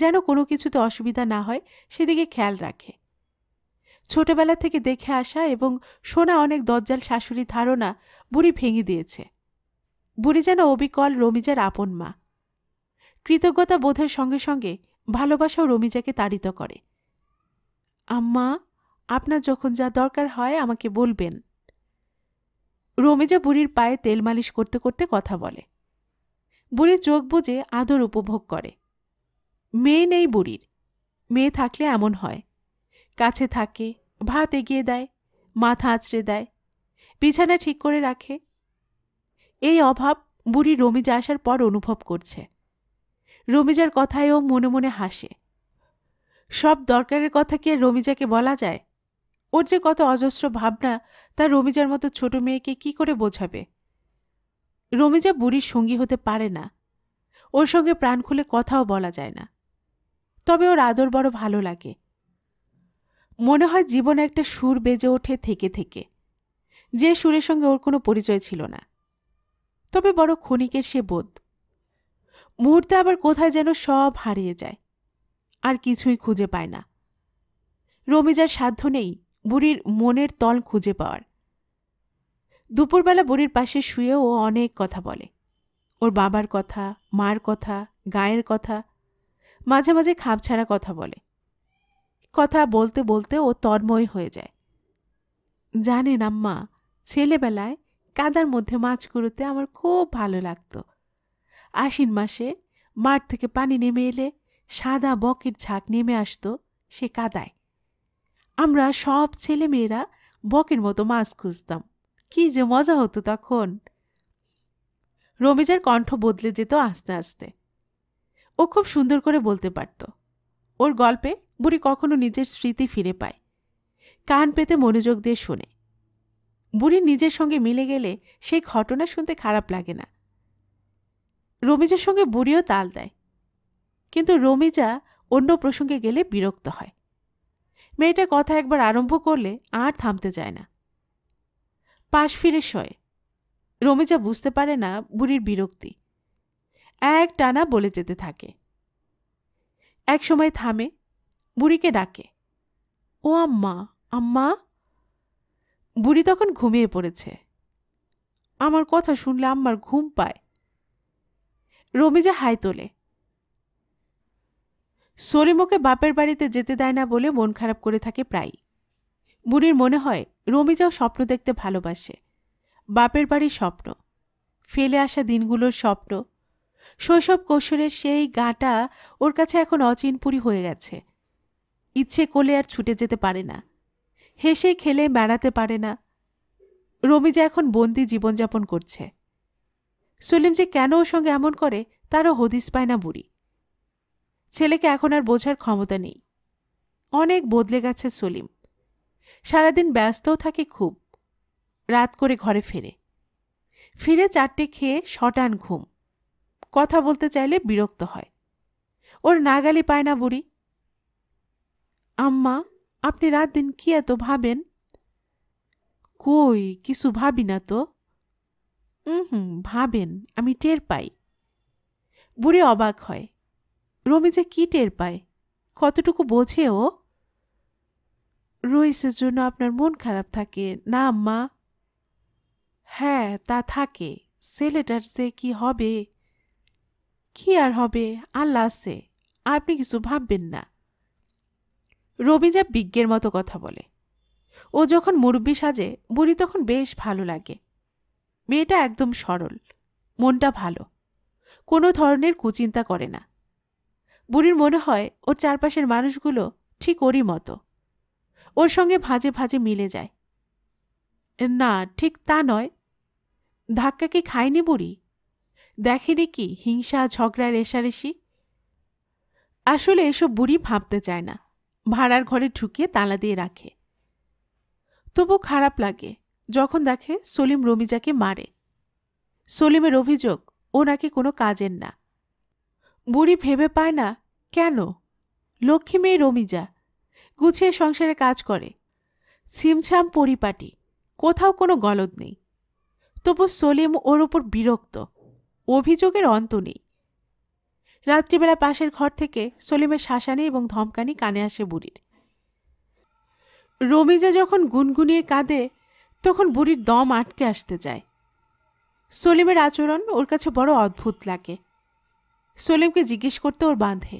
যেন কোনো কিছুতে অসুবিধা না হয় সেদিকে খেয়াল রাখে ছোটবেলা থেকে দেখে আসা এবং শোনা অনেক দজ্জাল শাশুড়ি ধারণা বুড়ি ভেঙে দিয়েছে বুড়ি যেন অবিকল রমিজার আপন মা কৃতজ্ঞতা বোধের সঙ্গে সঙ্গে ভালোবাসাও রমিজাকে তাড়িত করে আম্মা আপনার যখন যা দরকার হয় আমাকে বলবেন রমিজা বুড়ির পায়ে তেল মালিশ করতে করতে কথা বলে বুড়ি চোখ বুঝে আদর উপভোগ করে মেয়ে নেই বুড়ির মেয়ে থাকলে এমন হয় কাছে থাকে ভাত এগিয়ে দেয় মাথা আঁচড়ে দেয় বিছানা ঠিক করে রাখে এই অভাব বুড়ি রমিজা আসার পর অনুভব করছে রমিজার কথায় ও মনে মনে হাসে সব দরকারের কথা কি আর রমিজাকে বলা যায় ওর যে কত অজস্র ভাবনা তা রমিজার মতো ছোট মেয়েকে কি করে বোঝাবে রমিজা বুড়ির সঙ্গী হতে পারে না ওর সঙ্গে প্রাণ খুলে কথাও বলা যায় না তবে ওর আদর বড় ভালো লাগে মনে হয় জীবনে একটা সুর বেজে ওঠে থেকে থেকে যে সুরের সঙ্গে ওর কোনো পরিচয় ছিল না তবে বড় ক্ষণিকের সে বোধ মুহূর্তে আবার কোথায় যেন সব হারিয়ে যায় আর কিছুই খুঁজে পায় না রমিজার সাধ্য নেই বুড়ির মনের তল খুঁজে পাওয়ার দুপুরবেলা বুড়ির পাশে শুয়ে ও অনেক কথা বলে ওর বাবার কথা মার কথা গায়ের কথা মাঝে মাঝে খাপছাড়া কথা বলে কথা বলতে বলতে ও তন্ময় হয়ে যায় জানেন আম্মা ছেলেবেলায় কাদার মধ্যে মাছ কুড়োতে আমার খুব ভালো লাগতো আশ্বিন মাসে মাঠ থেকে পানি নেমে এলে সাদা বকের ঝাঁক নেমে আসতো সে কাদায় আমরা সব ছেলে মেয়েরা বকের মতো মাছ খুঁজতাম কি যে মজা হতো তখন রমিজার কণ্ঠ বদলে যেত আস্তে আস্তে ও খুব সুন্দর করে বলতে পারত ওর গল্পে বুড়ি কখনো নিজের স্মৃতি ফিরে পায় কান পেতে মনোযোগ দিয়ে শোনে বুড়ি নিজের সঙ্গে মিলে গেলে সেই ঘটনা শুনতে খারাপ লাগে না রমিজার সঙ্গে বুড়িও তাল দেয় কিন্তু রমিজা অন্য প্রসঙ্গে গেলে বিরক্ত হয় মেয়েটা কথা একবার আরম্ভ করলে আর থামতে যায় না পাশ ফিরে শয়ে রমিজা বুঝতে পারে না বুড়ির বিরক্তি এক টানা বলে যেতে থাকে এক সময় থামে বুড়িকে ডাকে ও আম্মা আম্মা বুড়ি তখন ঘুমিয়ে পড়েছে আমার কথা শুনলে আম্মার ঘুম পায় রমিজা হাই তোলে সলিমকে বাপের বাড়িতে যেতে দেয় না বলে মন খারাপ করে থাকে প্রায় বুড়ির মনে হয় রমিজাও স্বপ্ন দেখতে ভালোবাসে বাপের বাড়ির স্বপ্ন ফেলে আসা দিনগুলোর স্বপ্ন শৈশব কৌশলের সেই গাটা ওর কাছে এখন অচিনপুরি হয়ে গেছে ইচ্ছে করলে আর ছুটে যেতে পারে না হেসে খেলে বেড়াতে পারে না রমিজা এখন বন্দি জীবনযাপন করছে সলিম যে কেন ওর সঙ্গে এমন করে তারও হদিস পায় না বুড়ি ছেলেকে এখন আর বোঝার ক্ষমতা নেই অনেক বদলে গেছে সলিম সারাদিন ব্যস্তও থাকে খুব রাত করে ঘরে ফেরে ফিরে চারটে খেয়ে শটান ঘুম কথা বলতে চাইলে বিরক্ত হয় ওর নাগালি পায় না বুড়ি আম্মা আপনি রাত দিন কি এত ভাবেন কই কিছু ভাবি না তো হুম ভাবেন আমি টের পাই বুড়ি অবাক হয় রমি যে কি টের পায় কতটুকু বোঝে ও রইসের জন্য আপনার মন খারাপ থাকে না আম্মা হ্যাঁ তা থাকে ছেলেটার সে কি হবে কি আর হবে আল্লাহ আছে আপনি কিছু ভাববেন না রবি যা বিজ্ঞের মতো কথা বলে ও যখন মুরব্বি সাজে বুড়ি তখন বেশ ভালো লাগে মেয়েটা একদম সরল মনটা ভালো কোনো ধরনের কুচিন্তা করে না বুড়ির মনে হয় ওর চারপাশের মানুষগুলো ঠিক ওরই মতো ওর সঙ্গে ভাজে ভাজে মিলে যায় না ঠিক তা নয় ধাক্কা কি খায়নি বুড়ি দেখেনি কি হিংসা ঝগড়ায় রেশারেশি আসলে এসব বুড়ি ভাবতে চায় না ভাড়ার ঘরে ঢুকিয়ে তালা দিয়ে রাখে তবু খারাপ লাগে যখন দেখে সলিম রমিজাকে মারে সলিমের অভিযোগ ও নাকি কোনো কাজের না বুড়ি ভেবে পায় না কেন লক্ষ্মী মেয়ে রমিজা গুছিয়ে সংসারে কাজ করে ছিমছাম পরিপাটি কোথাও কোনো গলদ নেই তবু সলিম ওর ওপর বিরক্ত অভিযোগের অন্ত নেই রাত্রিবেলা পাশের ঘর থেকে সলিমের শাসানি এবং ধমকানি কানে আসে বুড়ির রমিজা যখন গুনগুনিয়ে কাঁদে তখন বুড়ির দম আটকে আসতে যায় সলিমের আচরণ ওর কাছে বড় অদ্ভুত লাগে সলিমকে জিজ্ঞেস করতে ওর বাঁধে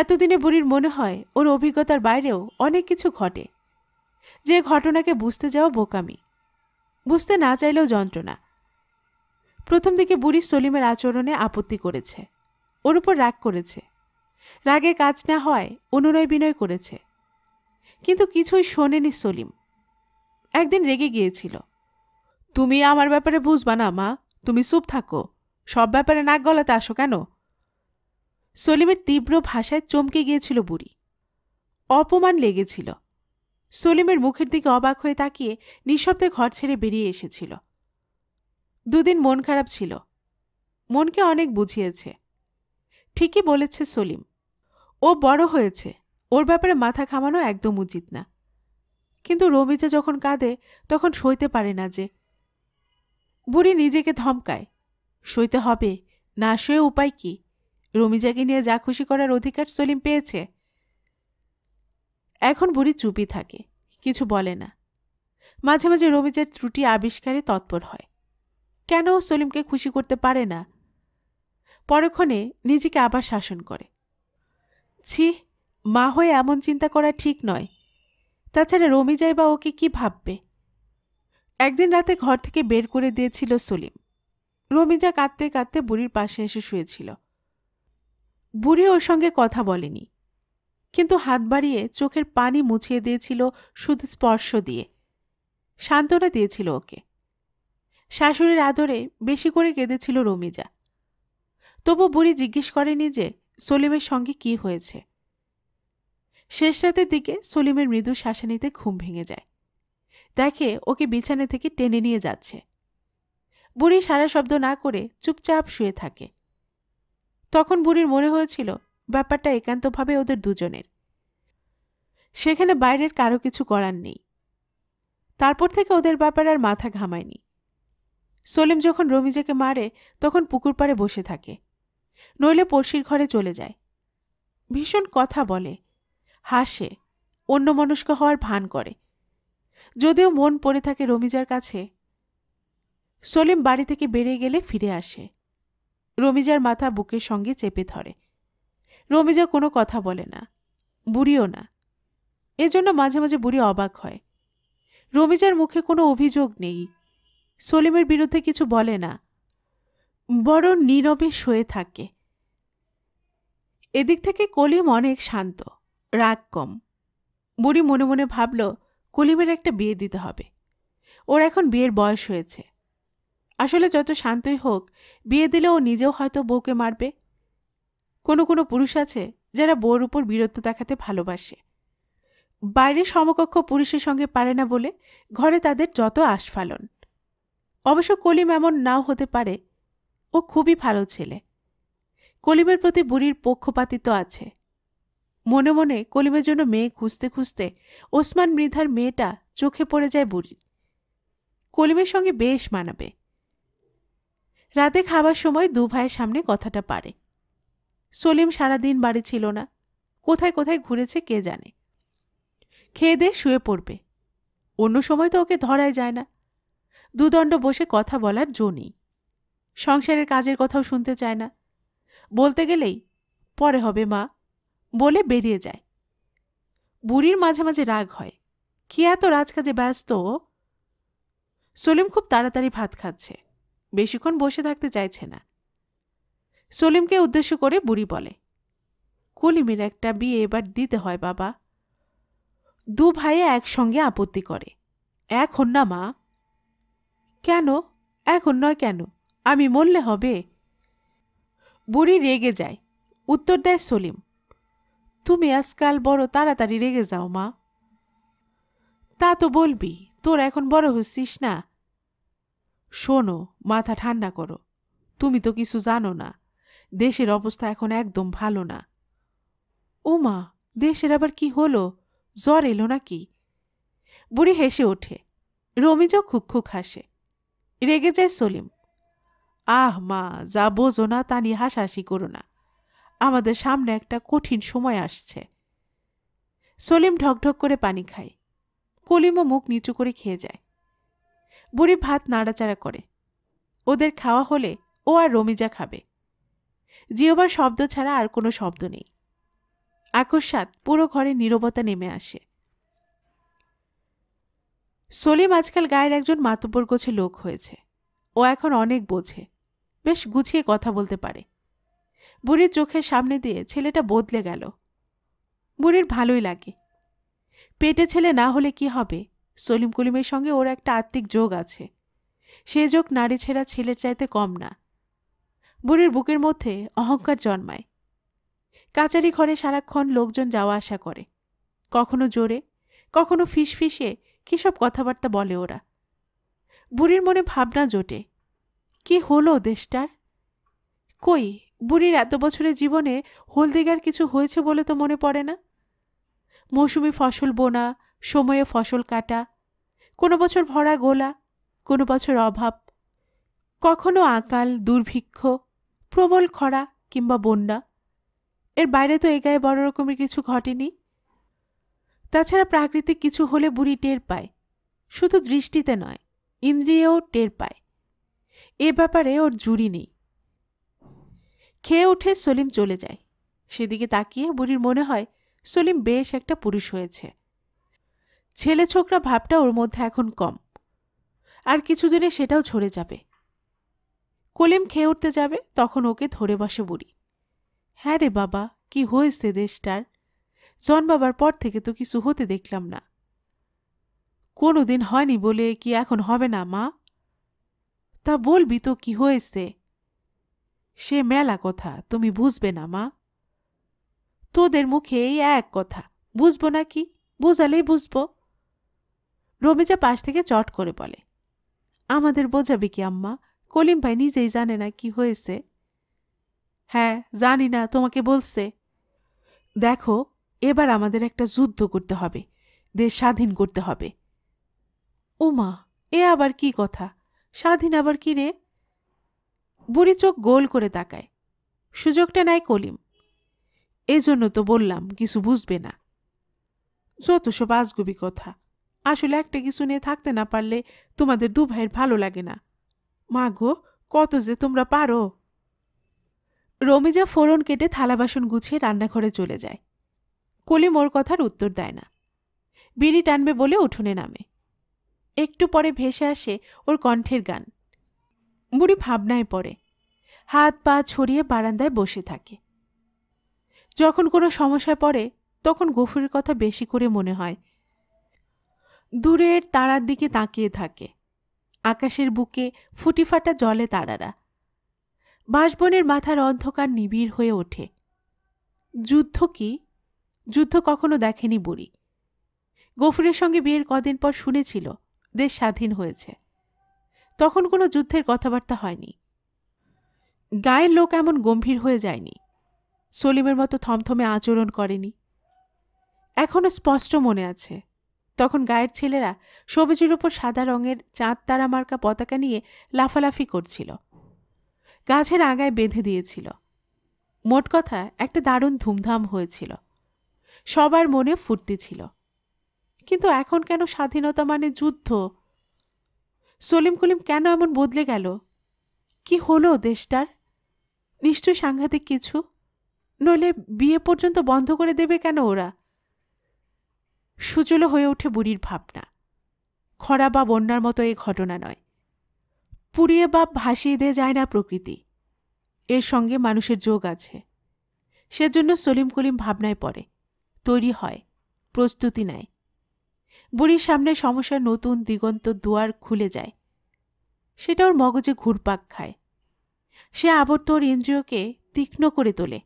এতদিনে বুড়ির মনে হয় ওর অভিজ্ঞতার বাইরেও অনেক কিছু ঘটে যে ঘটনাকে বুঝতে যাওয়া বোকামি বুঝতে না চাইলেও যন্ত্রণা প্রথম দিকে বুড়ি সলিমের আচরণে আপত্তি করেছে ওর উপর রাগ করেছে রাগে কাজ না হয় অনুনয় বিনয় করেছে কিন্তু কিছুই শোনেনি সলিম একদিন রেগে গিয়েছিল তুমি আমার ব্যাপারে বুঝবা না মা তুমি চুপ থাকো সব ব্যাপারে নাক গলাতে আসো কেন সলিমের তীব্র ভাষায় চমকে গিয়েছিল বুড়ি অপমান লেগেছিল সলিমের মুখের দিকে অবাক হয়ে তাকিয়ে নিঃশব্দে ঘর ছেড়ে বেরিয়ে এসেছিল দুদিন মন খারাপ ছিল মনকে অনেক বুঝিয়েছে ঠিকই বলেছে সলিম ও বড় হয়েছে ওর ব্যাপারে মাথা ঘামানো একদম উচিত না কিন্তু রমিজা যখন কাঁদে তখন সইতে পারে না যে বুড়ি নিজেকে ধমকায় সইতে হবে না সয়ে উপায় কি রমিজাকে নিয়ে যা খুশি করার অধিকার সলিম পেয়েছে এখন বুড়ি চুপি থাকে কিছু বলে না মাঝে মাঝে রমিজার ত্রুটি আবিষ্কারে তৎপর হয় কেন সলিমকে খুশি করতে পারে না পরক্ষণে নিজেকে আবার শাসন করে ছি মা হয়ে এমন চিন্তা করা ঠিক নয় তাছাড়া রমি যাই বা ওকে কি ভাববে একদিন রাতে ঘর থেকে বের করে দিয়েছিল সলিম রমিজা কাঁদতে কাঁদতে বুড়ির পাশে এসে শুয়েছিল বুড়ি ওর সঙ্গে কথা বলেনি কিন্তু হাত বাড়িয়ে চোখের পানি মুছিয়ে দিয়েছিল শুধু স্পর্শ দিয়ে সান্ত্বনা দিয়েছিল ওকে শাশুড়ির আদরে বেশি করে কেঁদেছিল রমিজা তবু বুড়ি জিজ্ঞেস করেনি যে সলিমের সঙ্গে কি হয়েছে শেষ রাতের দিকে সলিমের মৃদু শ্বাসানিতে ঘুম ভেঙে যায় দেখে ওকে বিছানা থেকে টেনে নিয়ে যাচ্ছে বুড়ি সারা শব্দ না করে চুপচাপ শুয়ে থাকে তখন বুড়ির মনে হয়েছিল ব্যাপারটা একান্তভাবে ওদের দুজনের সেখানে বাইরের কারো কিছু করার নেই তারপর থেকে ওদের ব্যাপার আর মাথা ঘামায়নি সলিম যখন রমিজাকে মারে তখন পুকুর পাড়ে বসে থাকে নইলে পড়শির ঘরে চলে যায় ভীষণ কথা বলে হাসে অন্যমনস্ক হওয়ার ভান করে যদিও মন পড়ে থাকে রমিজার কাছে সলিম বাড়ি থেকে বেরিয়ে গেলে ফিরে আসে রমিজার মাথা বুকের সঙ্গে চেপে ধরে রমিজা কোনো কথা বলে না বুড়িও না এজন্য মাঝে মাঝে বুড়ি অবাক হয় রমিজার মুখে কোনো অভিযোগ নেই সলিমের বিরুদ্ধে কিছু বলে না বড় নীরবে শুয়ে থাকে এদিক থেকে কলিম অনেক শান্ত রাগ কম বুড়ি মনে মনে ভাবল কলিমের একটা বিয়ে দিতে হবে ওর এখন বিয়ের বয়স হয়েছে আসলে যত শান্তই হোক বিয়ে দিলে ও নিজেও হয়তো বউকে মারবে কোনো কোনো পুরুষ আছে যারা বউর উপর বীরত্ব দেখাতে ভালোবাসে বাইরে সমকক্ষ পুরুষের সঙ্গে পারে না বলে ঘরে তাদের যত আস্ফালন অবশ্য কলিম এমন নাও হতে পারে ও খুবই ভালো ছেলে কলিমের প্রতি বুড়ির পক্ষপাতিত্ব আছে মনে মনে কলিমের জন্য মেয়ে খুঁজতে খুঁজতে ওসমান মৃধার মেয়েটা চোখে পড়ে যায় বুড়ির কলিমের সঙ্গে বেশ মানাবে রাতে খাবার সময় দু ভাইয়ের সামনে কথাটা পারে সলিম সারাদিন বাড়ি ছিল না কোথায় কোথায় ঘুরেছে কে জানে খেয়ে দে শুয়ে পড়বে অন্য সময় তো ওকে ধরাই যায় না দুদণ্ড বসে কথা বলার জো নেই সংসারের কাজের কথাও শুনতে চায় না বলতে গেলেই পরে হবে মা বলে বেরিয়ে যায় বুড়ির মাঝে মাঝে রাগ হয় কি এত রাজকাজে ব্যস্ত সলিম খুব তাড়াতাড়ি ভাত খাচ্ছে বেশিক্ষণ বসে থাকতে চাইছে না সলিমকে উদ্দেশ্য করে বুড়ি বলে কলিমের একটা বিয়ে এবার দিতে হয় বাবা দু ভাইয়ে একসঙ্গে আপত্তি করে এখন না মা কেন এখন নয় কেন আমি মরলে হবে বুড়ি রেগে যায় উত্তর দেয় সলিম তুমি আজকাল বড় তাড়াতাড়ি রেগে যাও মা তা তো বলবি তোর এখন বড় হচ্ছিস না শোনো মাথা ঠান্ডা করো তুমি তো কিছু জানো না দেশের অবস্থা এখন একদম ভালো না উমা দেশের আবার কি হলো জ্বর এলো নাকি বুড়ি হেসে ওঠে রমিজও খুক খুক হাসে রেগে যায় সলিম আহ মা যা বোঝো না তা নিয়ে হাসাহাসি করো না আমাদের সামনে একটা কঠিন সময় আসছে সলিম ঢকঢক করে পানি খায় কলিমও মুখ নিচু করে খেয়ে যায় বুড়ি ভাত নাড়াচাড়া করে ওদের খাওয়া হলে ও আর রমিজা খাবে জিওবার শব্দ ছাড়া আর কোনো শব্দ নেই আকস্মাত পুরো ঘরে নীরবতা নেমে আসে সলিম আজকাল গায়ের একজন মাতব্বর গোছে লোক হয়েছে ও এখন অনেক বোঝে বেশ গুছিয়ে কথা বলতে পারে বুড়ির চোখের সামনে দিয়ে ছেলেটা বদলে গেল বুড়ির ভালোই লাগে পেটে ছেলে না হলে কি হবে সলিম কুলিমের সঙ্গে ওর একটা আত্মিক যোগ আছে সে যোগ নারী ছেঁড়া ছেলের চাইতে কম না বুড়ির বুকের মধ্যে অহংকার জন্মায় কাচারি ঘরে সারাক্ষণ লোকজন যাওয়া আসা করে কখনো জোরে কখনো কী সব কথাবার্তা বলে ওরা বুড়ির মনে ভাবনা জোটে কি হলো দেশটার কই বুড়ির এত বছরের জীবনে হলদিগার কিছু হয়েছে বলে তো মনে পড়ে না মৌসুমি ফসল বোনা সময়ে ফসল কাটা কোনো বছর ভরা গোলা কোনো বছর অভাব কখনো আকাল দুর্ভিক্ষ প্রবল খরা কিংবা বন্যা এর বাইরে তো এগায়ে বড় রকমের কিছু ঘটেনি তাছাড়া প্রাকৃতিক কিছু হলে বুড়ি টের পায় শুধু দৃষ্টিতে নয় ইন্দ্রিয়েও টের পায় এ ব্যাপারে ওর জুড়ি নেই খেয়ে উঠে সলিম চলে যায় সেদিকে তাকিয়ে বুড়ির মনে হয় সলিম বেশ একটা পুরুষ হয়েছে ছেলে ছোকরা ভাবটা ওর মধ্যে এখন কম আর কিছুদিনে সেটাও ঝরে যাবে কলিম খেয়ে উঠতে যাবে তখন ওকে ধরে বসে বুড়ি হ্যাঁ রে বাবা কি হয়েছে দেশটার জন বাবার পর থেকে তো কিছু হতে দেখলাম না কোনো দিন হয়নি বলে কি এখন হবে না মা তা বলবি তো কি হয়েছে সে মেলা কথা তুমি বুঝবে না মা তোদের মুখে এই এক কথা বুঝবো না কি বুঝালেই বুঝবো রমেজা পাশ থেকে চট করে বলে আমাদের বোঝাবে কি আম্মা কলিম ভাই নিজেই জানে না কি হয়েছে হ্যাঁ জানি না তোমাকে বলছে দেখো এবার আমাদের একটা যুদ্ধ করতে হবে দেশ স্বাধীন করতে হবে ওমা এ আবার কি কথা স্বাধীন আবার কি রে বুড়ি চোখ গোল করে তাকায় সুযোগটা নেয় কলিম এজন্য তো বললাম কিছু বুঝবে না যত সব আজগুবি কথা আসলে একটা কিছু নিয়ে থাকতে না পারলে তোমাদের দু ভাইয়ের ভালো লাগে না মা গো কত যে তোমরা পারো রমিজা ফোড়ন কেটে থালা বাসন গুছিয়ে রান্নাঘরে চলে যায় কলিম ওর কথার উত্তর দেয় না বিড়ি টানবে বলে উঠোনে নামে একটু পরে ভেসে আসে ওর কণ্ঠের গান বুড়ি ভাবনায় পড়ে হাত পা ছড়িয়ে বারান্দায় বসে থাকে যখন কোনো সমস্যায় পড়ে তখন গফুরের কথা বেশি করে মনে হয় দূরের তারার দিকে তাকিয়ে থাকে আকাশের বুকে ফুটিফাটা জলে তারারা বাঁশবনের মাথার অন্ধকার নিবিড় হয়ে ওঠে যুদ্ধ কি যুদ্ধ কখনো দেখেনি বুড়ি গফুরের সঙ্গে বিয়ের কদিন পর শুনেছিল দেশ স্বাধীন হয়েছে তখন কোনো যুদ্ধের কথাবার্তা হয়নি গায়ের লোক এমন গম্ভীর হয়ে যায়নি সলিমের মতো থমথমে আচরণ করেনি এখনও স্পষ্ট মনে আছে তখন গায়ের ছেলেরা সবুজের ওপর সাদা রঙের চাঁদ তারা মার্কা পতাকা নিয়ে লাফালাফি করছিল গাছের আগায় বেঁধে দিয়েছিল মোট কথা একটা দারুণ ধুমধাম হয়েছিল সবার মনে ফুর্তি ছিল কিন্তু এখন কেন স্বাধীনতা মানে যুদ্ধ সলিম কলিম কেন এমন বদলে গেল কি হলো দেশটার নিশ্চয় সাংঘাতিক কিছু নইলে বিয়ে পর্যন্ত বন্ধ করে দেবে কেন ওরা সুচলো হয়ে ওঠে বুড়ির ভাবনা খরা বা বন্যার মতো এই ঘটনা নয় পুড়িয়ে বা ভাসিয়ে দিয়ে যায় না প্রকৃতি এর সঙ্গে মানুষের যোগ আছে সেজন্য সলিম কলিম ভাবনায় পড়ে তৈরি হয় প্রস্তুতি নেয় বুড়ির সামনে সমস্যার নতুন দিগন্ত দুয়ার খুলে যায় সেটা ওর মগজে ঘুরপাক খায় সে আবর্ত ওর ইন্দ্রিয়কে তীক্ষ্ণ করে তোলে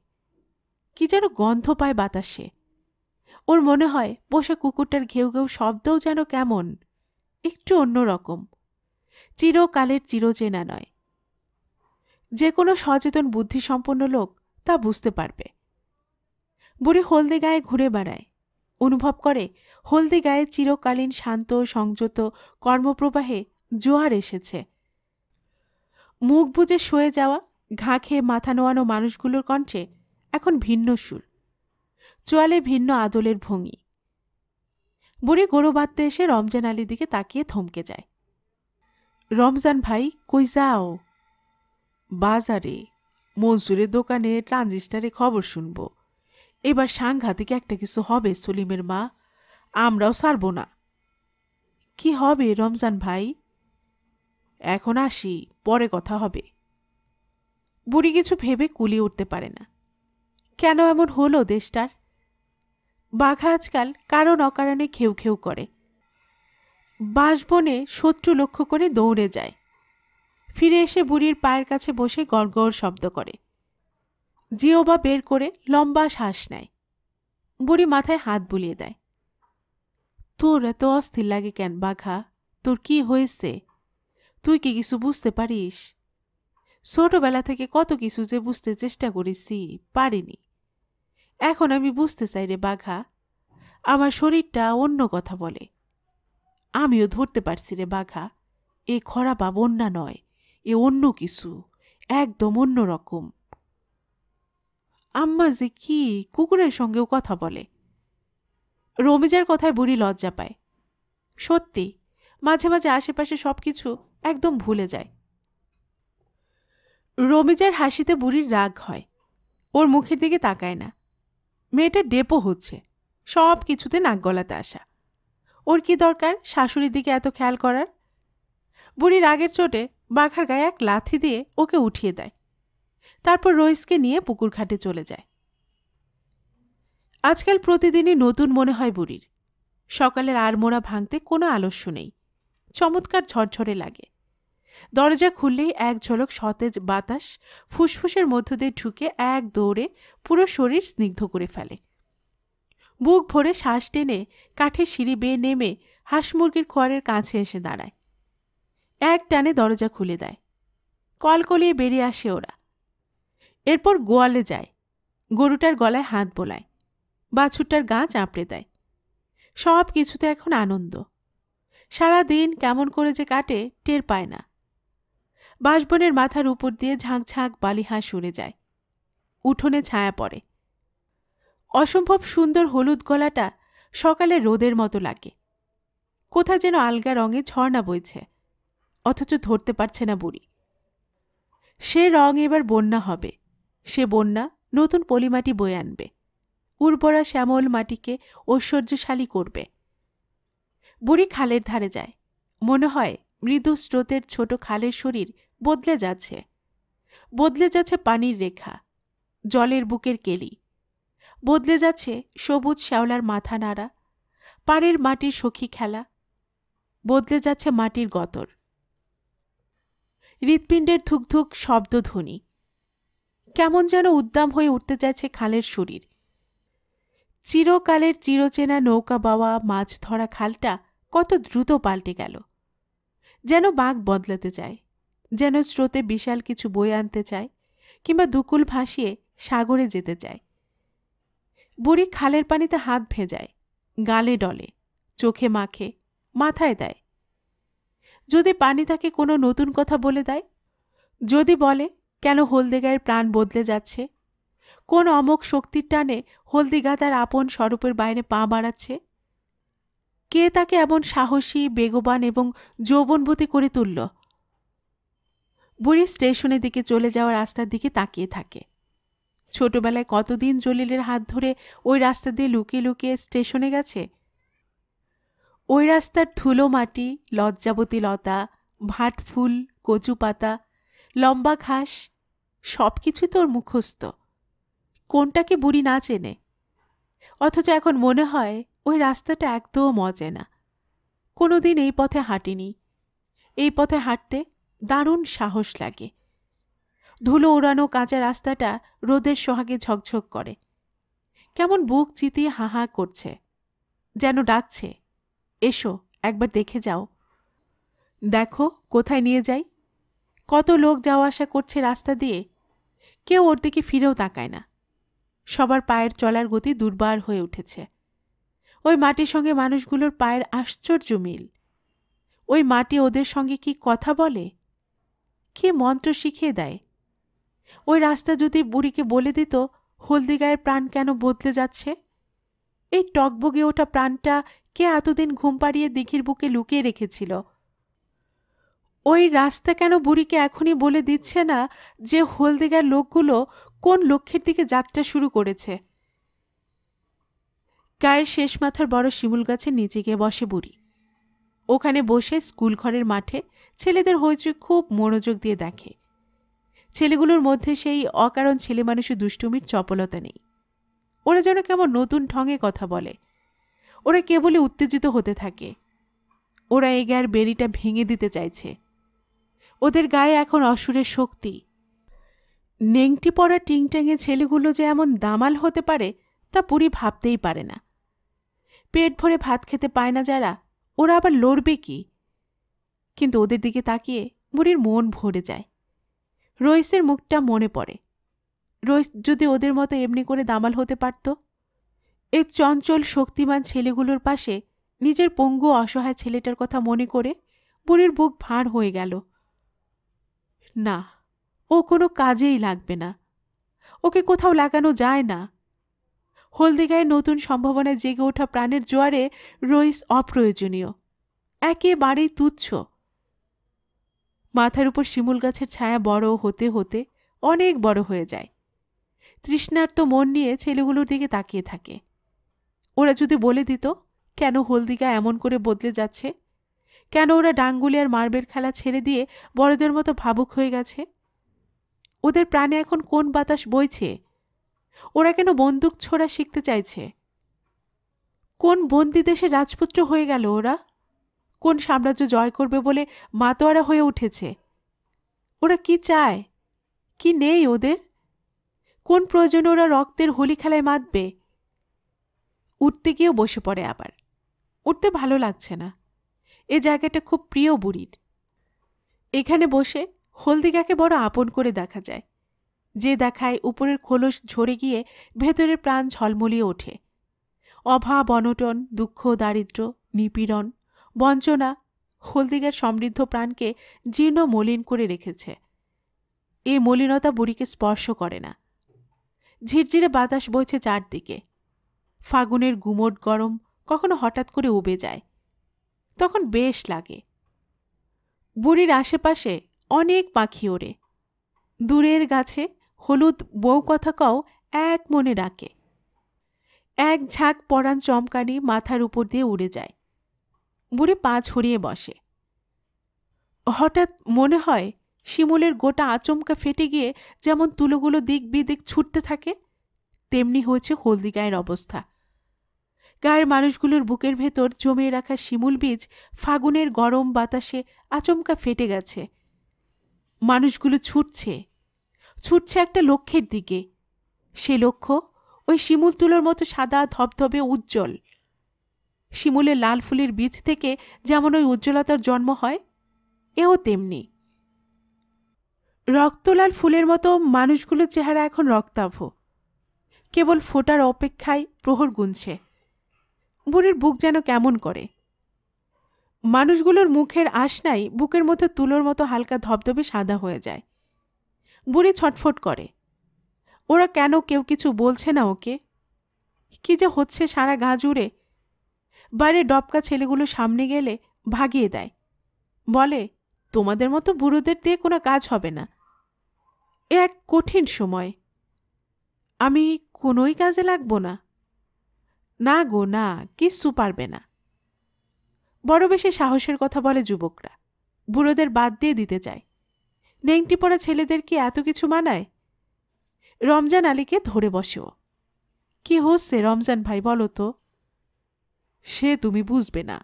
কি যেন গন্ধ পায় বাতাসে ওর মনে হয় বসে কুকুরটার ঘেউ ঘেউ শব্দও যেন কেমন একটু অন্যরকম চিরকালের চিরচেনা নয় যে কোনো সচেতন বুদ্ধিসম্পন্ন লোক তা বুঝতে পারবে বুড়ি হলদে গায়ে ঘুরে বেড়ায় অনুভব করে হলদে গায়ে চিরকালীন শান্ত সংযত কর্মপ্রবাহে জোয়ার এসেছে মুখ বুঝে শুয়ে যাওয়া ঘা খেয়ে মাথা নোয়ানো মানুষগুলোর কণ্ঠে এখন ভিন্ন সুর চোয়ালে ভিন্ন আদলের ভঙ্গি বুড়ি গরু বাঁধতে এসে রমজান আলীর দিকে তাকিয়ে থমকে যায় রমজান ভাই কই যাও বাজারে মনসুরের দোকানে ট্রানজিস্টারে খবর শুনবো এবার সাংঘাতিক একটা কিছু হবে সলিমের মা আমরাও সারব না কি হবে রমজান ভাই এখন আসি পরে কথা হবে বুড়ি কিছু ভেবে কুলি উঠতে পারে না কেন এমন হলো দেশটার বাঘা আজকাল কারণ অকারণে খেউ খেউ করে বাঁশবনে শত্রু লক্ষ্য করে দৌড়ে যায় ফিরে এসে বুড়ির পায়ের কাছে বসে গড়গড় শব্দ করে জিওবা বের করে লম্বা শ্বাস নেয় বুড়ি মাথায় হাত বুলিয়ে দেয় তোর এত অস্থির লাগে কেন বাঘা তোর কি হয়েছে তুই কি কিছু বুঝতে পারিস ছোটবেলা থেকে কত কিছু যে বুঝতে চেষ্টা করেছি পারিনি এখন আমি বুঝতে চাই রে বাঘা আমার শরীরটা অন্য কথা বলে আমিও ধরতে পারছি রে বাঘা এ খরা বা বন্যা নয় এ অন্য কিছু একদম অন্য রকম আম্মা যে কি কুকুরের সঙ্গেও কথা বলে রমিজার কথায় বুড়ি লজ্জা পায় সত্যি মাঝে মাঝে আশেপাশে সব কিছু একদম ভুলে যায় রমিজার হাসিতে বুড়ির রাগ হয় ওর মুখের দিকে তাকায় না মেয়েটা ডেপো হচ্ছে সব কিছুতে নাক গলাতে আসা ওর কি দরকার শাশুড়ির দিকে এত খেয়াল করার বুড়ির আগের চোটে বাঘার গায়ে এক লাথি দিয়ে ওকে উঠিয়ে দেয় তারপর রইসকে নিয়ে পুকুর ঘাটে চলে যায় আজকাল প্রতিদিনই নতুন মনে হয় বুড়ির সকালের আড়মোড়া ভাঙতে কোনো আলস্য নেই চমৎকার ঝরঝরে লাগে দরজা খুললেই এক ঝলক সতেজ বাতাস ফুসফুসের মধ্য দিয়ে ঢুকে এক দৌড়ে পুরো শরীর স্নিগ্ধ করে ফেলে বুক ভরে শ্বাস টেনে কাঠের সিঁড়ি বেয়ে নেমে হাঁস মুরগির খোয়ারের কাছে এসে দাঁড়ায় এক টানে দরজা খুলে দেয় কলকলিয়ে বেরিয়ে আসে ওরা এরপর গোয়ালে যায় গরুটার গলায় হাত বোলায় বাছুরটার গা চাঁপড়ে দেয় সব কিছুতে এখন আনন্দ সারা দিন কেমন করে যে কাটে টের পায় না বাঁশবনের মাথার উপর দিয়ে ঝাঁকঝাঁক বালিহাঁস উড়ে যায় উঠোনে ছায়া পড়ে অসম্ভব সুন্দর হলুদ গলাটা সকালে রোদের মতো লাগে কোথা যেন আলগা রঙে ঝর্ণা বইছে অথচ ধরতে পারছে না বুড়ি সে রং এবার বন্যা হবে সে বন্যা নতুন পলিমাটি বয়ে আনবে উর্বরা শ্যামল মাটিকে ঐশ্বর্যশালী করবে বুড়ি খালের ধারে যায় মনে হয় মৃদু স্রোতের ছোট খালের শরীর বদলে যাচ্ছে বদলে যাচ্ছে পানির রেখা জলের বুকের কেলি বদলে যাচ্ছে সবুজ শ্যাওলার মাথা নাড়া পাড়ের মাটির সখী খেলা বদলে যাচ্ছে মাটির গতর হৃৎপিণ্ডের ধুকধুক শব্দধ্বনি কেমন যেন উদ্দাম হয়ে উঠতে চাইছে খালের শরীর চিরকালের চিরচেনা নৌকা বাওয়া মাছ ধরা খালটা কত দ্রুত পাল্টে গেল যেন বাঘ বদলাতে চায় যেন স্রোতে বিশাল কিছু বই আনতে চায় কিংবা দুকুল ভাসিয়ে সাগরে যেতে চায় বুড়ি খালের পানিতে হাত ভেজায় গালে ডলে চোখে মাখে মাথায় দেয় যদি পানি তাকে কোনো নতুন কথা বলে দেয় যদি বলে কেন হলদি গায়ের প্রাণ বদলে যাচ্ছে কোন অমক শক্তির টানে হলদিগা তার আপন স্বরূপের বাইরে পা বাড়াচ্ছে কে তাকে এমন সাহসী বেগবান এবং যৌবনবতী করে তুলল বুড়ি স্টেশনের দিকে চলে যাওয়া রাস্তার দিকে তাকিয়ে থাকে ছোটবেলায় কতদিন জলিলের হাত ধরে ওই রাস্তা দিয়ে লুকিয়ে লুকিয়ে স্টেশনে গেছে ওই রাস্তার ধুলো মাটি লজ্জাবতী লতা ভাট ফুল কচু পাতা লম্বা ঘাস সব কিছু তোর মুখস্থ কোনটাকে বুড়ি না চেনে অথচ এখন মনে হয় ওই রাস্তাটা একদম অচেনা কোনো দিন এই পথে হাঁটিনি এই পথে হাঁটতে দারুণ সাহস লাগে ধুলো ওড়ানো কাঁচা রাস্তাটা রোদের সোহাগে ঝকঝক করে কেমন বুক চিতিয়ে হাহা করছে যেন ডাকছে এসো একবার দেখে যাও দেখো কোথায় নিয়ে যাই কত লোক যাওয়া আসা করছে রাস্তা দিয়ে কেউ ওর দিকে ফিরেও তাকায় না সবার পায়ের চলার গতি দুর্বার হয়ে উঠেছে ওই মাটির সঙ্গে মানুষগুলোর পায়ের আশ্চর্য মিল ওই মাটি ওদের সঙ্গে কি কথা বলে কে মন্ত্র শিখিয়ে দেয় ওই রাস্তা যদি বুড়িকে বলে দিত হলদি গায়ের প্রাণ কেন বদলে যাচ্ছে এই টকবগে ওটা প্রাণটা কে এতদিন ঘুম পাড়িয়ে দিঘির বুকে লুকিয়ে রেখেছিল ওই রাস্তা কেন বুড়িকে এখনই বলে দিচ্ছে না যে হলদিগার লোকগুলো কোন লক্ষ্যের দিকে যাত্রা শুরু করেছে গায়ের শেষ মাথার বড় শিমুল গাছের নিচে গিয়ে বসে বুড়ি ওখানে বসে স্কুল ঘরের মাঠে ছেলেদের হইচই খুব মনোযোগ দিয়ে দেখে ছেলেগুলোর মধ্যে সেই অকারণ ছেলে মানুষের দুষ্টুমির চপলতা নেই ওরা যেন কেমন নতুন ঢঙে কথা বলে ওরা কেবলই উত্তেজিত হতে থাকে ওরা এ গায়ের বেরিটা ভেঙে দিতে চাইছে ওদের গায়ে এখন অসুরের শক্তি নেংটি পড়া টিংটাঙে ছেলেগুলো যে এমন দামাল হতে পারে তা পুরি ভাবতেই পারে না পেট ভরে ভাত খেতে পায় না যারা ওরা আবার লড়বে কি কিন্তু ওদের দিকে তাকিয়ে বুড়ির মন ভরে যায় রইসের মুখটা মনে পড়ে রইস যদি ওদের মতো এমনি করে দামাল হতে পারত এ চঞ্চল শক্তিমান ছেলেগুলোর পাশে নিজের পঙ্গু অসহায় ছেলেটার কথা মনে করে বুড়ির বুক ভাঁড় হয়ে গেল না ও কোনো কাজেই লাগবে না ওকে কোথাও লাগানো যায় না হলদিগায় নতুন সম্ভাবনায় জেগে ওঠা প্রাণের জোয়ারে রইস অপ্রয়োজনীয় একেবারেই তুচ্ছ মাথার উপর শিমুল গাছের ছায়া বড় হতে হতে অনেক বড় হয়ে যায় তৃষ্ণার্ত মন নিয়ে ছেলেগুলোর দিকে তাকিয়ে থাকে ওরা যদি বলে দিত কেন হলদিগা এমন করে বদলে যাচ্ছে কেন ওরা ডাঙ্গুলি আর মার্বেল খেলা ছেড়ে দিয়ে বড়দের মতো ভাবুক হয়ে গেছে ওদের প্রাণে এখন কোন বাতাস বইছে ওরা কেন বন্দুক ছোড়া শিখতে চাইছে কোন বন্দি দেশে রাজপুত্র হয়ে গেল ওরা কোন সাম্রাজ্য জয় করবে বলে মাতোয়ারা হয়ে উঠেছে ওরা কি চায় কি নেই ওদের কোন প্রয়োজনে ওরা রক্তের হোলি খেলায় মাতবে উঠতে গিয়েও বসে পড়ে আবার উঠতে ভালো লাগছে না এ জায়গাটা খুব প্রিয় বুড়ির এখানে বসে হলদিগাকে বড় আপন করে দেখা যায় যে দেখায় উপরের খোলস ঝরে গিয়ে ভেতরের প্রাণ ঝলমলিয়ে ওঠে অভাব অনটন দুঃখ দারিদ্র নিপীড়ন বঞ্চনা হলদিগার সমৃদ্ধ প্রাণকে জীর্ণ মলিন করে রেখেছে এ মলিনতা বুড়িকে স্পর্শ করে না ঝিরঝিরে বাতাস বইছে চারদিকে ফাগুনের গুমট গরম কখনো হঠাৎ করে উবে যায় তখন বেশ লাগে বুড়ির আশেপাশে অনেক পাখি ওড়ে দূরের গাছে হলুদ বউ কথাকাও এক মনে ডাকে এক ঝাঁক পরাণ চমকানি মাথার উপর দিয়ে উড়ে যায় বুড়ি পা ছড়িয়ে বসে হঠাৎ মনে হয় শিমুলের গোটা আচমকা ফেটে গিয়ে যেমন তুলোগুলো দিক বিদিক ছুটতে থাকে তেমনি হয়েছে হলদিগায়ের অবস্থা গায়ের মানুষগুলোর বুকের ভেতর জমিয়ে রাখা শিমুল বীজ ফাগুনের গরম বাতাসে আচমকা ফেটে গেছে মানুষগুলো ছুটছে ছুটছে একটা লক্ষ্যের দিকে সে লক্ষ্য ওই শিমুল তুলোর মতো সাদা ধবধবে উজ্জ্বল শিমুলের লাল ফুলের বীজ থেকে যেমন ওই উজ্জ্বলতার জন্ম হয় এও তেমনি রক্তলাল ফুলের মতো মানুষগুলোর চেহারা এখন রক্তাভ কেবল ফোটার অপেক্ষায় প্রহর গুনছে বুড়ির বুক যেন কেমন করে মানুষগুলোর মুখের আশনাই বুকের মধ্যে তুলোর মতো হালকা ধবধবে সাদা হয়ে যায় বুড়ি ছটফট করে ওরা কেন কেউ কিছু বলছে না ওকে কি যে হচ্ছে সারা গা জুড়ে বাইরে ডবকা ছেলেগুলো সামনে গেলে ভাগিয়ে দেয় বলে তোমাদের মতো বুড়োদের দিয়ে কোনো কাজ হবে না এ এক কঠিন সময় আমি কোনোই কাজে লাগবো না না গো না কিচ্ছু পারবে না বড় বেশি সাহসের কথা বলে যুবকরা বুড়োদের বাদ দিয়ে দিতে যায় নেংটি পড়া ছেলেদের কি এত কিছু মানায় রমজান আলীকে ধরে বসেও কি হচ্ছে রমজান ভাই বলো তো সে তুমি বুঝবে না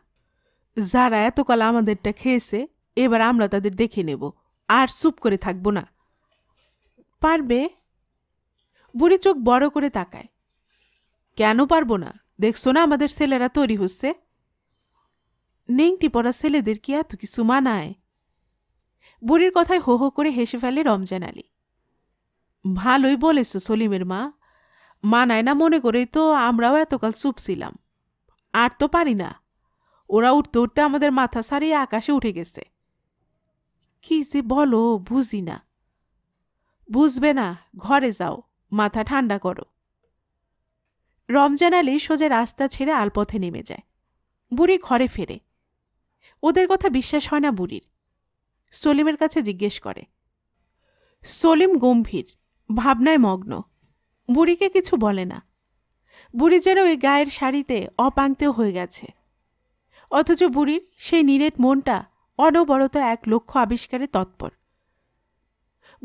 যারা এতকাল আমাদেরটা খেয়েছে এবার আমরা তাদের দেখে নেব আর চুপ করে থাকবো না পারবে বুড়ি চোখ বড় করে তাকায় কেন পারবো না দেখছো না আমাদের ছেলেরা তৈরি হচ্ছে নেংটি পড়া ছেলেদের কি এত কিছু মানায় বুড়ির কথায় হো হো করে হেসে ফেলে রমজান আলী ভালোই বলেছ সলিমের মা মানায় না মনে করেই তো আমরাও এতকাল চুপ ছিলাম আর তো পারি না ওরা উঠতে উঠতে আমাদের মাথা সারিয়ে আকাশে উঠে গেছে কি যে বলো বুঝি না বুঝবে না ঘরে যাও মাথা ঠান্ডা করো রমজান আলী সোজা রাস্তা ছেড়ে আলপথে নেমে যায় বুড়ি ঘরে ফেরে ওদের কথা বিশ্বাস হয় না বুড়ির সলিমের কাছে জিজ্ঞেস করে সলিম গম্ভীর ভাবনায় মগ্ন বুড়িকে কিছু বলে না বুড়ি যেন ওই গায়ের শাড়িতে অপাঙ্কতেও হয়ে গেছে অথচ বুড়ির সেই নিরেট মনটা অনবরত এক লক্ষ্য আবিষ্কারে তৎপর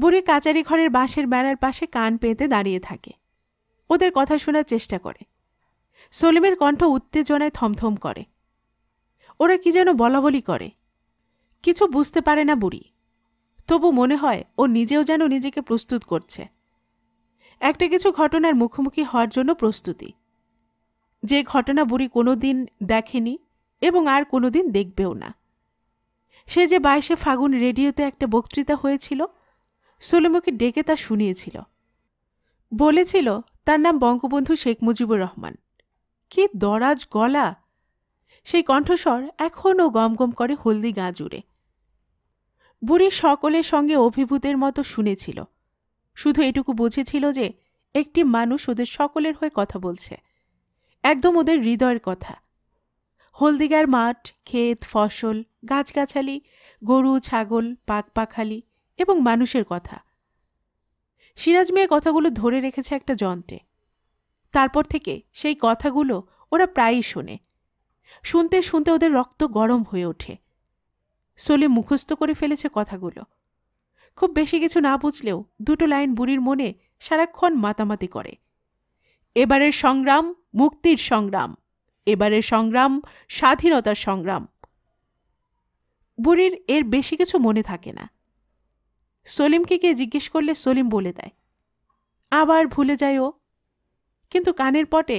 বুড়ি কাচারি ঘরের বাঁশের বেড়ার পাশে কান পেতে দাঁড়িয়ে থাকে ওদের কথা শোনার চেষ্টা করে সলিমের কণ্ঠ উত্তেজনায় থমথম করে ওরা কি যেন বলাবলি করে কিছু বুঝতে পারে না বুড়ি তবু মনে হয় ও নিজেও যেন নিজেকে প্রস্তুত করছে একটা কিছু ঘটনার মুখোমুখি হওয়ার জন্য প্রস্তুতি যে ঘটনা বুড়ি কোনো দিন দেখেনি এবং আর কোনো দিন দেখবেও না সে যে বাইশে ফাগুন রেডিওতে একটা বক্তৃতা হয়েছিল সলিমকে ডেকে তা শুনিয়েছিল বলেছিল তার নাম বঙ্গবন্ধু শেখ মুজিবুর রহমান কি দরাজ গলা সেই কণ্ঠস্বর এখনও গমগম করে হলদি গা জুড়ে বুড়ি সকলের সঙ্গে অভিভূতের মতো শুনেছিল শুধু এটুকু বুঝেছিল যে একটি মানুষ ওদের সকলের হয়ে কথা বলছে একদম ওদের হৃদয়ের কথা হলদিগার মাঠ ক্ষেত ফসল গাছগাছালি গরু ছাগল পাক পাখালি এবং মানুষের কথা সিরাজ মিয়া কথাগুলো ধরে রেখেছে একটা যন্ত্রে তারপর থেকে সেই কথাগুলো ওরা প্রায়ই শোনে শুনতে শুনতে ওদের রক্ত গরম হয়ে ওঠে সলি মুখস্থ করে ফেলেছে কথাগুলো খুব বেশি কিছু না বুঝলেও দুটো লাইন বুড়ির মনে সারাক্ষণ মাতামাতি করে এবারের সংগ্রাম মুক্তির সংগ্রাম এবারের সংগ্রাম স্বাধীনতার সংগ্রাম বুড়ির এর বেশি কিছু মনে থাকে না সলিমকে গিয়ে জিজ্ঞেস করলে সলিম বলে দেয় আবার ভুলে যায় ও কিন্তু কানের পটে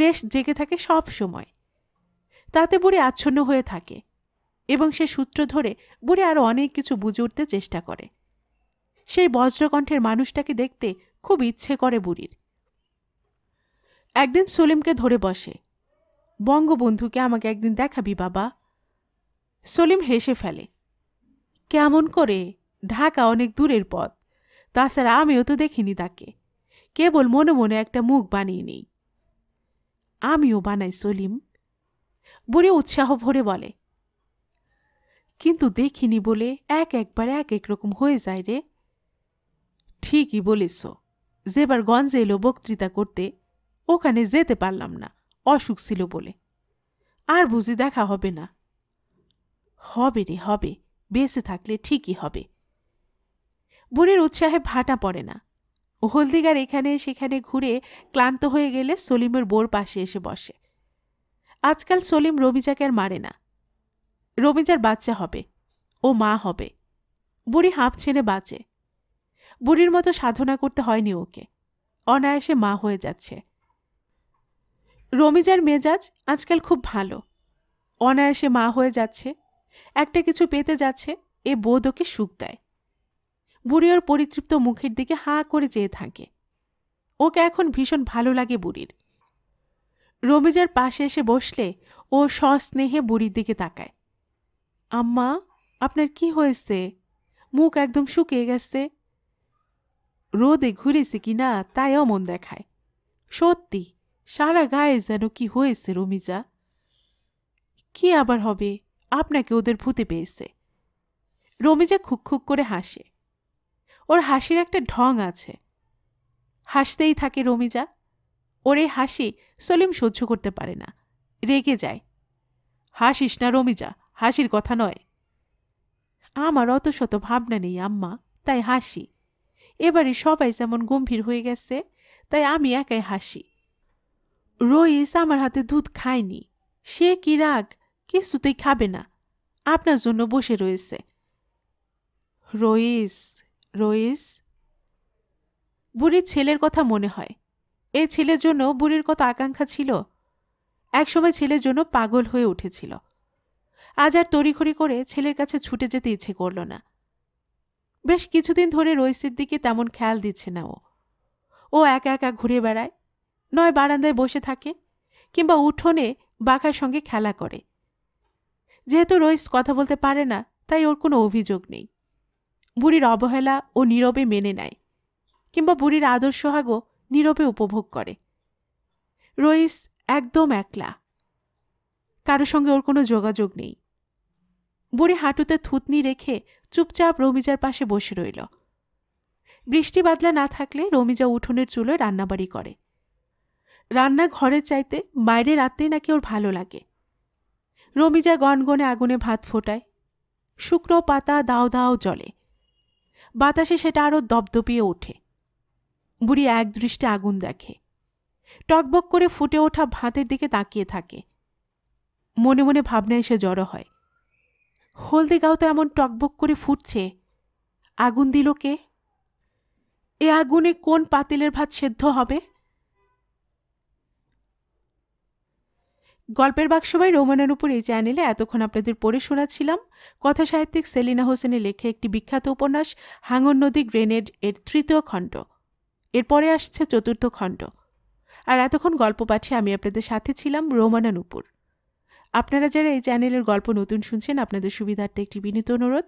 রেশ জেগে থাকে সব সময় তাতে বুড়ি আচ্ছন্ন হয়ে থাকে এবং সে সূত্র ধরে বুড়ি আরও অনেক কিছু বুঝে উঠতে চেষ্টা করে সেই বজ্রকণ্ঠের মানুষটাকে দেখতে খুব ইচ্ছে করে বুড়ির একদিন সলিমকে ধরে বসে বঙ্গবন্ধুকে আমাকে একদিন দেখাবি বাবা সলিম হেসে ফেলে কেমন করে ঢাকা অনেক দূরের পথ তাছাড়া আমিও তো দেখিনি তাকে কেবল মনে মনে একটা মুখ বানিয়ে নেই আমিও বানাই সলিম বুড়ি উৎসাহ ভরে বলে কিন্তু দেখিনি বলে এক একবার এক এক রকম হয়ে যায় রে ঠিকই বলেছ যেবার গঞ্জে এলো বক্তৃতা করতে ওখানে যেতে পারলাম না অসুখ ছিল বলে আর বুঝি দেখা হবে না হবে রে হবে বেঁচে থাকলে ঠিকই হবে বুড়ির উৎসাহে ভাটা পড়ে না হলদিগার এখানে সেখানে ঘুরে ক্লান্ত হয়ে গেলে সলিমের বোর পাশে এসে বসে আজকাল সলিম রবিজাকে আর মারে না রবিজার বাচ্চা হবে ও মা হবে বুড়ি হাঁফ ছেড়ে বাঁচে বুড়ির মতো সাধনা করতে হয়নি ওকে অনায়াসে মা হয়ে যাচ্ছে রমিজার মেজাজ আজকাল খুব ভালো অনায়াসে মা হয়ে যাচ্ছে একটা কিছু পেতে যাচ্ছে এ বোধ ওকে সুখ দেয় বুড়ি ওর পরিতৃপ্ত মুখের দিকে হা করে চেয়ে থাকে ওকে এখন ভীষণ ভালো লাগে বুড়ির রমিজার পাশে এসে বসলে ও সস্নেহে বুড়ির দিকে তাকায় আম্মা আপনার কি হয়েছে মুখ একদম শুকিয়ে গেছে রোদে ঘুরেছে কি না তাই অমন দেখায় সত্যি সারা গায়ে যেন কি হয়েছে রমিজা কি আবার হবে আপনাকে ওদের ভূতে পেয়েছে রমিজা খুক খুক করে হাসে ওর হাসির একটা ঢং আছে হাসতেই থাকে রমিজা ওর এই হাসি সলিম সহ্য করতে পারে না রেগে যায় হাসিস না রমিজা হাসির কথা নয় আমার অত শত ভাবনা নেই আম্মা তাই হাসি এবারে সবাই যেমন গম্ভীর হয়ে গেছে তাই আমি একাই হাসি রইস আমার হাতে দুধ খায়নি সে কি রাগ কিছুতেই খাবে না আপনার জন্য বসে রয়েছে রইস রইস বুড়ির ছেলের কথা মনে হয় এই ছেলের জন্য বুড়ির কত আকাঙ্ক্ষা ছিল একসময় ছেলের জন্য পাগল হয়ে উঠেছিল আজ আর তড়িখড়ি করে ছেলের কাছে ছুটে যেতে ইচ্ছে করল না বেশ কিছুদিন ধরে রইসের দিকে তেমন খেয়াল দিচ্ছে না ও ও একা একা ঘুরে বেড়ায় নয় বারান্দায় বসে থাকে কিংবা উঠোনে বাঘার সঙ্গে খেলা করে যেহেতু রইস কথা বলতে পারে না তাই ওর কোনো অভিযোগ নেই বুড়ির অবহেলা ও নীরবে মেনে নেয় কিংবা বুড়ির আদর হাগো নীরবে উপভোগ করে রইস একদম একলা কারো সঙ্গে ওর কোনো যোগাযোগ নেই বুড়ি হাঁটুতে থুতনি রেখে চুপচাপ রমিজার পাশে বসে রইল বৃষ্টি বাদলা না থাকলে রমিজা উঠোনের চুলোয় রান্নাবাড়ি করে রান্না ঘরের চাইতে বাইরে রাতে নাকি ওর ভালো লাগে রমিজা গনগনে আগুনে ভাত ফোটায় শুকনো পাতা দাও দাও জলে বাতাসে সেটা আরও দপদপিয়ে ওঠে বুড়ি এক আগুন দেখে টকবক করে ফুটে ওঠা ভাতের দিকে তাকিয়ে থাকে মনে মনে ভাবনায় এসে জড়ো হয় হলদে গাও তো এমন টকবক করে ফুটছে আগুন দিল কে এ আগুনে কোন পাতিলের ভাত সেদ্ধ হবে গল্পের বাক্সবাই রোমানের উপর এই চ্যানেলে এতক্ষণ আপনাদের পড়ে শোনাচ্ছিলাম কথা সাহিত্যিক সেলিনা হোসেনের লেখা একটি বিখ্যাত উপন্যাস হাঙর নদী গ্রেনেড এর তৃতীয় খণ্ড এরপরে আসছে চতুর্থ খণ্ড আর এতক্ষণ গল্প পাঠে আমি আপনাদের সাথে ছিলাম রোমানা নূপুর আপনারা যারা এই চ্যানেলের গল্প নতুন শুনছেন আপনাদের সুবিধার্থে একটি বিনীত অনুরোধ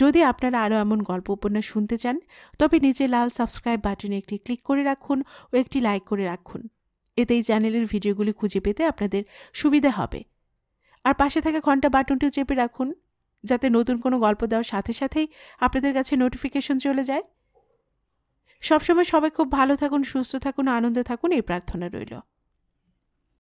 যদি আপনারা আরও এমন গল্প উপন্যাস শুনতে চান তবে নিচে লাল সাবস্ক্রাইব বাটনে একটি ক্লিক করে রাখুন ও একটি লাইক করে রাখুন এতে এই চ্যানেলের ভিডিওগুলি খুঁজে পেতে আপনাদের সুবিধা হবে আর পাশে থাকা ঘন্টা বাটনটিও চেপে রাখুন যাতে নতুন কোনো গল্প দেওয়ার সাথে সাথেই আপনাদের কাছে নোটিফিকেশন চলে যায় সবসময় সবাই খুব ভালো থাকুন সুস্থ থাকুন আনন্দে থাকুন এই প্রার্থনা রইল